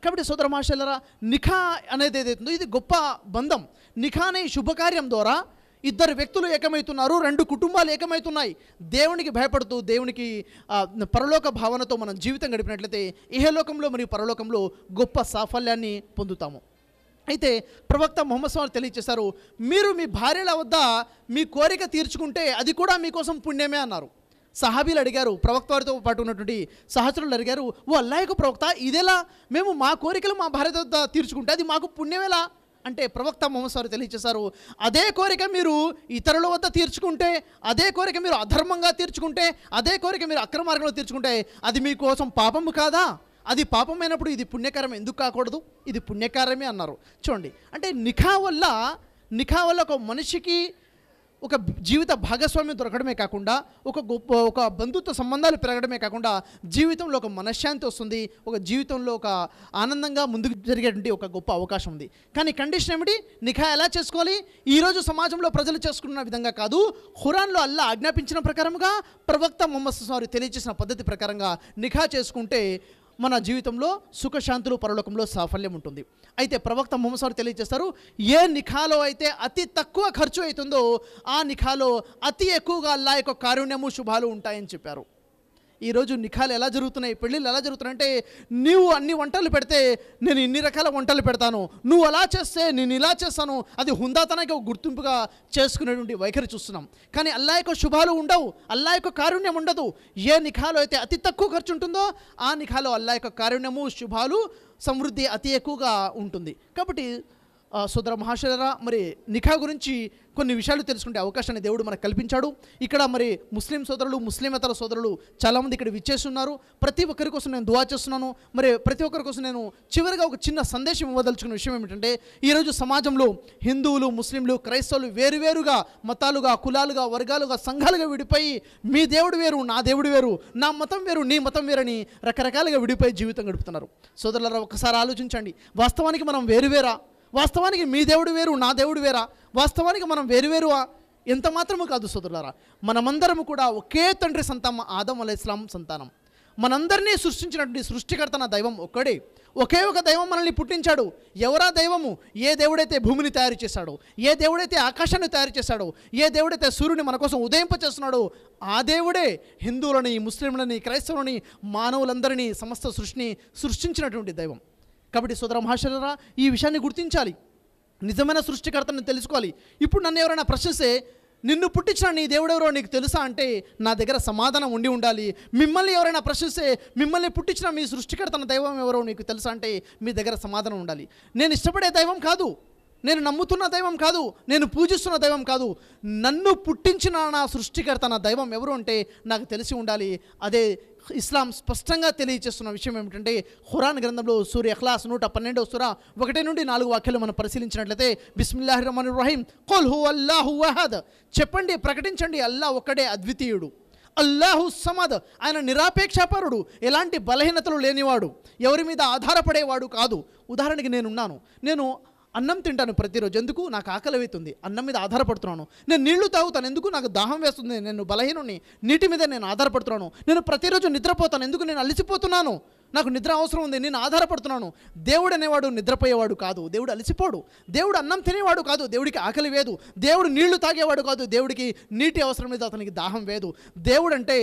కాబట్టి సోదర మాషలరా నిఖా అనేది ఏదైతుందో ఇది గొప్ప బంధం నిఖా అనే శుభకార్యం ద్వారా ఇద్దరు వ్యక్తులు ఏకమవుతున్నారు రెండు కుటుంబాలు ఏకమవుతున్నాయి దేవునికి భయపడుతూ దేవునికి పరలోక భావనతో మనం జీవితం గడిపినట్లయితే ఇహలోకంలో మరియు పరలోకంలో గొప్ప సాఫల్యాన్ని పొందుతాము అయితే ప్రవక్త మొహమ్మద్ స్వామి తెలియజేశారు మీరు మీ భార్యల వద్ద మీ కోరిక తీర్చుకుంటే అది కూడా మీకోసం పుణ్యమే అన్నారు సహాబీలు అడిగారు ప్రవక్త వారితో పాటు ఉన్నటువంటి సహచరులు అడిగారు ఓ అల్లాయకు ప్రవక్త ఇదేలా మేము మా కోరికలు మా భార్య తీర్చుకుంటే అది మాకు పుణ్యమేలా అంటే ప్రవక్త మొహమ్మద్ తెలియజేశారు అదే కోరిక మీరు ఇతరుల వద్ద తీర్చుకుంటే అదే కోరిక మీరు అధర్మంగా తీర్చుకుంటే అదే కోరిక మీరు అక్రమార్గంలో తీర్చుకుంటే అది మీకోసం పాపము కాదా అది పాపమైనప్పుడు ఇది పుణ్యకారం ఎందుకు కాకూడదు ఇది పుణ్యకారమే అన్నారు చూడండి అంటే నిఖా వల్ల నిఖా వల్ల ఒక మనిషికి ఒక జీవిత భాగస్వామ్యం దొరకడమే కాకుండా ఒక గొప్ప ఒక బంధుత్వ సంబంధాలు పెరగడమే కాకుండా జీవితంలో ఒక మనశ్శాంతి వస్తుంది ఒక జీవితంలో ఒక ఆనందంగా ముందుకు జరిగేటువంటి ఒక గొప్ప అవకాశం ఉంది కానీ కండిషన్ ఏమిటి నిఖా ఎలా చేసుకోవాలి ఈరోజు సమాజంలో ప్రజలు చేసుకున్న విధంగా కాదు ఖురాన్లో అల్లా ఆజ్ఞాపించిన ప్రకారంగా ప్రవక్త మొహమ్మద్ వారు తెలియజేసిన పద్ధతి ప్రకారంగా నిఖా చేసుకుంటే మన జీవితంలో సుఖశాంతులు పరలోకంలో సాఫల్యం ఉంటుంది అయితే ప్రవక్త ముహమ్మద్ తెలియజేస్తారు ఏ నిఖాలో అయితే అతి తక్కువ ఖర్చు అవుతుందో ఆ నిఖాలో అతి ఎక్కువగా అల్లా యొక్క కారుణ్యము శుభాలు ఉంటాయని చెప్పారు ఈరోజు నిఖాలు ఎలా జరుగుతున్నాయి పెళ్ళిళ్ళు ఎలా జరుగుతున్నాయి అంటే నీవు అన్ని వంటలు పెడితే నేను ఇన్ని రకాల వంటలు పెడతాను నువ్వు అలా చేస్తే నేను ఇలా చేస్తాను అది హుందాతనానికి ఒక గుర్తింపుగా చేసుకునేటువంటి వైఖరి చూస్తున్నాం కానీ అల్లా యొక్క శుభాలు ఉండవు అల్లా యొక్క కారుణ్యం ఉండదు ఏ నిఖాలు అయితే అతి తక్కువ ఖర్చు ఉంటుందో ఆ నిఖాలో అల్లా యొక్క కారుణ్యము శుభాలు సమృద్ధి అతి ఎక్కువగా ఉంటుంది కాబట్టి సోదర మహాశర మరి నిఖా గురించి కొన్ని విషయాలు తెలుసుకుంటే అవకాశాన్ని దేవుడు మనకు కల్పించాడు ఇక్కడ మరి ముస్లిం సోదరులు ముస్లిమేతర సోదరులు చాలామంది ఇక్కడ విచ్చేస్తున్నారు ప్రతి ఒక్కరి కోసం నేను దువా చేస్తున్నాను మరి ప్రతి ఒక్కరి కోసం నేను చివరిగా ఒక చిన్న సందేశం ఇవ్వదలుచుకున్న విషయం ఏమిటంటే ఈరోజు సమాజంలో హిందువులు ముస్లింలు క్రైస్తవులు వేరువేరుగా మతాలుగా కులాలుగా వర్గాలుగా సంఘాలుగా విడిపోయి మీ దేవుడు వేరు నా దేవుడు వేరు నా మతం వేరు నీ మతం వేరని రకరకాలుగా విడిపోయి జీవితం గడుపుతున్నారు సోదరులరా ఒకసారి ఆలోచించండి వాస్తవానికి మనం వేరువేరా వాస్తవానికి మీ దేవుడు వేరు నా దేవుడు వేరా వాస్తవానికి మనం వేరు వేరువా ఎంత మాత్రము కాదు సోదరులారా మనమందరము కూడా ఒకే తండ్రి సంతానం ఆదం అలై ఇస్లాం సంతానం మనందరినీ సృష్టించినటువంటి సృష్టికర్త నా దైవం ఒక్కడే ఒకే ఒక దైవం మనల్ని పుట్టించాడు ఎవరా దైవము ఏ దేవుడైతే భూమిని తయారు చేశాడో ఏ దేవుడైతే ఆకాశాన్ని తయారు చేశాడో ఏ దేవుడైతే సూర్యుని మన కోసం ఉదయింపచేస్తున్నాడో ఆ దేవుడే హిందువులని ముస్లింలని క్రైస్తవులని మానవులందరినీ సమస్త సృష్టిని సృష్టించినటువంటి దైవం కాబట్టి సోదర మహాశలరా ఈ విషయాన్ని గుర్తించాలి నిజమైన సృష్టికర్తను తెలుసుకోవాలి ఇప్పుడు నన్ను ఎవరైనా ప్రశ్నిస్తే నిన్ను పుట్టించిన నీ దేవుడెవరో నీకు తెలుసా అంటే నా దగ్గర సమాధానం ఉండి ఉండాలి మిమ్మల్ని ఎవరైనా ప్రశ్నిస్తే మిమ్మల్ని పుట్టించిన మీ సృష్టికర్తన దైవం ఎవరో నీకు తెలుసా అంటే మీ దగ్గర సమాధానం ఉండాలి నేను ఇష్టపడే దైవం కాదు నేను నమ్ముతున్న దైవం కాదు నేను పూజిస్తున్న దైవం కాదు నన్ను పుట్టించిన నా సృష్టికర్త నా దైవం ఎవరు అంటే నాకు తెలిసి ఉండాలి అదే ఇస్లాం స్పష్టంగా తెలియజేస్తున్న విషయం ఏమిటంటే ఖురాన్ గ్రంథంలో సూర్య అఖ్లాస్ నూట పన్నెండవ సుర ఒకటి నుండి నాలుగు వాక్యాలు మనం పరిశీలించినట్లయితే బిస్మిల్లాహి రహమాన్ రహీం కొల్ హు అల్లాహు వహద్ చెప్పండి ప్రకటించండి అల్లా ఒక్కడే అద్వితీయుడు అల్లాహు సమద్ ఆయన నిరాపేక్షపరుడు ఎలాంటి బలహీనతలు లేనివాడు ఎవరి మీద ఆధారపడేవాడు కాదు ఉదాహరణకి నేనున్నాను నేను అన్నం తింటాను ప్రతిరోజు ఎందుకు నాకు ఆకలి అవుతుంది అన్నం మీద ఆధారపడుతున్నాను నేను నీళ్లు తాగుతాను ఎందుకు నాకు దాహం వేస్తుంది నేను బలహీనుని నీటి మీద నేను ఆధారపడుతున్నాను నేను ప్రతిరోజు నిద్రపోతాను ఎందుకు నేను అలిసిపోతున్నాను నాకు నిద్ర అవసరం ఉంది నేను ఆధారపడుతున్నాను దేవుడు అనేవాడు నిద్రపోయేవాడు కాదు దేవుడు అలసిపోడు దేవుడు అన్నం తినేవాడు కాదు దేవుడికి ఆకలి వేదు దేవుడు నీళ్లు తాగేవాడు కాదు దేవుడికి నీటి అవసరం మీద అతనికి దాహం వేదు దేవుడు అంటే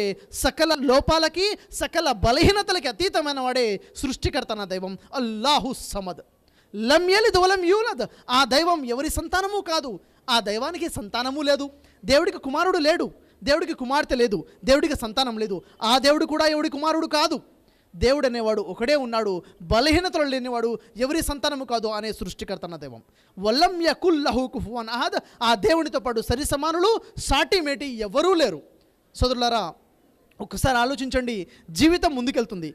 సకల లోపాలకి సకల బలహీనతలకి అతీతమైన వాడే సృష్టికర్త నా దైవం అల్లాహు సమద్ లమ్యలిద్ వలం యూలద్ ఆ దైవం ఎవరి సంతానము కాదు ఆ దైవానికి సంతానము లేదు దేవుడికి కుమారుడు లేడు దేవుడికి కుమార్తె లేదు దేవుడికి సంతానం లేదు ఆ దేవుడు కూడా ఎవడి కుమారుడు కాదు దేవుడు అనేవాడు ఒకడే ఉన్నాడు బలహీనతలు లేనివాడు ఎవరి సంతానము కాదు అనే సృష్టికర్త అన్న దైవం వల్లం యకుల్ లహు కుఫువన్ అహద్ ఆ దేవునితో పాటు సరి సమానులు ఎవరూ లేరు సోదరులారా ఒకసారి ఆలోచించండి జీవితం ముందుకెళ్తుంది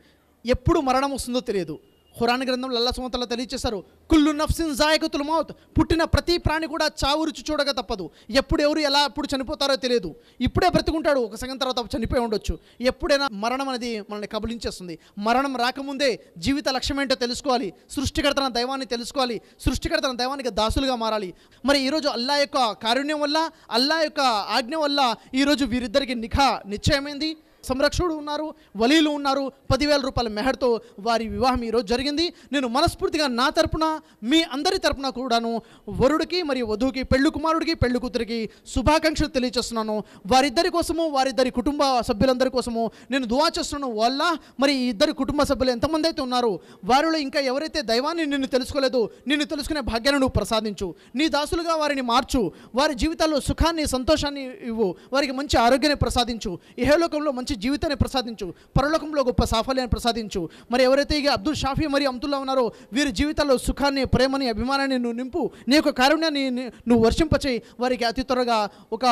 ఎప్పుడు మరణం వస్తుందో తెలియదు హురాన్ గ్రంథంలో అల్లా సుమతల్లా తెలియచేశారు కుల్లు నఫ్సిన్ జాయకతుల మౌత్ పుట్టిన ప్రతి ప్రాణి కూడా చావు రుచి చూడక తప్పదు ఎప్పుడు ఎవరు ఎలా ఎప్పుడు చనిపోతారో తెలియదు ఇప్పుడే బ్రతుకుంటాడు ఒక సంగం తర్వాత చనిపోయి ఉండొచ్చు ఎప్పుడైనా మరణం అనేది మనల్ని కబలించేస్తుంది మరణం రాకముందే జీవిత లక్ష్యం ఏంటో తెలుసుకోవాలి సృష్టికర్తన తన దైవాన్ని తెలుసుకోవాలి సృష్టికర్తన తన దైవానికి దాసులుగా మారాలి మరి ఈరోజు అల్లా యొక్క కారుణ్యం వల్ల అల్లా యొక్క ఆజ్ఞ వల్ల ఈరోజు వీరిద్దరికి నిఖా నిశ్చయమైంది సంరక్షకుడు ఉన్నారు వలీలు ఉన్నారు పదివేల రూపాయల మెహర్తో వారి వివాహం ఈరోజు జరిగింది నేను మనస్ఫూర్తిగా నా తరపున మీ అందరి తరపున కూడాను వరుడికి మరియు వధువుకి పెళ్లి కుమారుడికి పెళ్లి కూతురికి శుభాకాంక్షలు తెలియచేస్తున్నాను వారిద్దరి కోసము వారిద్దరి కుటుంబ సభ్యులందరి కోసము నేను దువా చేస్తున్నాను వల్ల మరి ఇద్దరు కుటుంబ సభ్యులు ఎంతమంది అయితే ఉన్నారు వారిలో ఇంకా ఎవరైతే దైవాన్ని నిన్ను తెలుసుకోలేదు నిన్ను తెలుసుకునే భాగ్యాన్ని నువ్వు ప్రసాదించు నీ దాసులుగా వారిని మార్చు వారి జీవితాల్లో సుఖాన్ని సంతోషాన్ని ఇవ్వు వారికి మంచి ఆరోగ్యాన్ని ప్రసాదించు ఇహలోకంలో మంచి మంచి జీవితాన్ని ప్రసాదించు పరలోకంలో గొప్ప సాఫల్యాన్ని ప్రసాదించు మరి ఎవరైతే ఇక అబ్దుల్ షాఫీ మరియు అబ్దుల్లా ఉన్నారో వీరి జీవితాల్లో సుఖాన్ని ప్రేమని అభిమానాన్ని నువ్వు నింపు నీ యొక్క కారుణ్యాన్ని నువ్వు వర్షింపచేయి వారికి అతి త్వరగా ఒక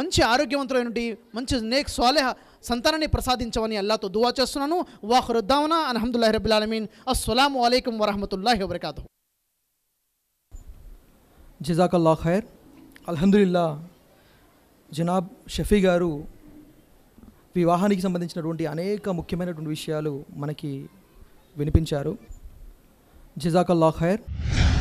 మంచి ఆరోగ్యవంతులైనటువంటి మంచి నేక్ స్వాలేహ సంతానాన్ని ప్రసాదించమని అల్లాతో దువా చేస్తున్నాను వాహరుద్దామన అలహదుల్లా రబుల్ అలమీన్ అస్సలం అయికం వరహమతుల్లాహి వబర్కాతు జజాకల్లా ఖైర్ అల్హదుల్లా జనాబ్ షఫీ గారు వివాహానికి సంబంధించినటువంటి అనేక ముఖ్యమైనటువంటి విషయాలు మనకి వినిపించారు జిజాకల్లా ఖైర్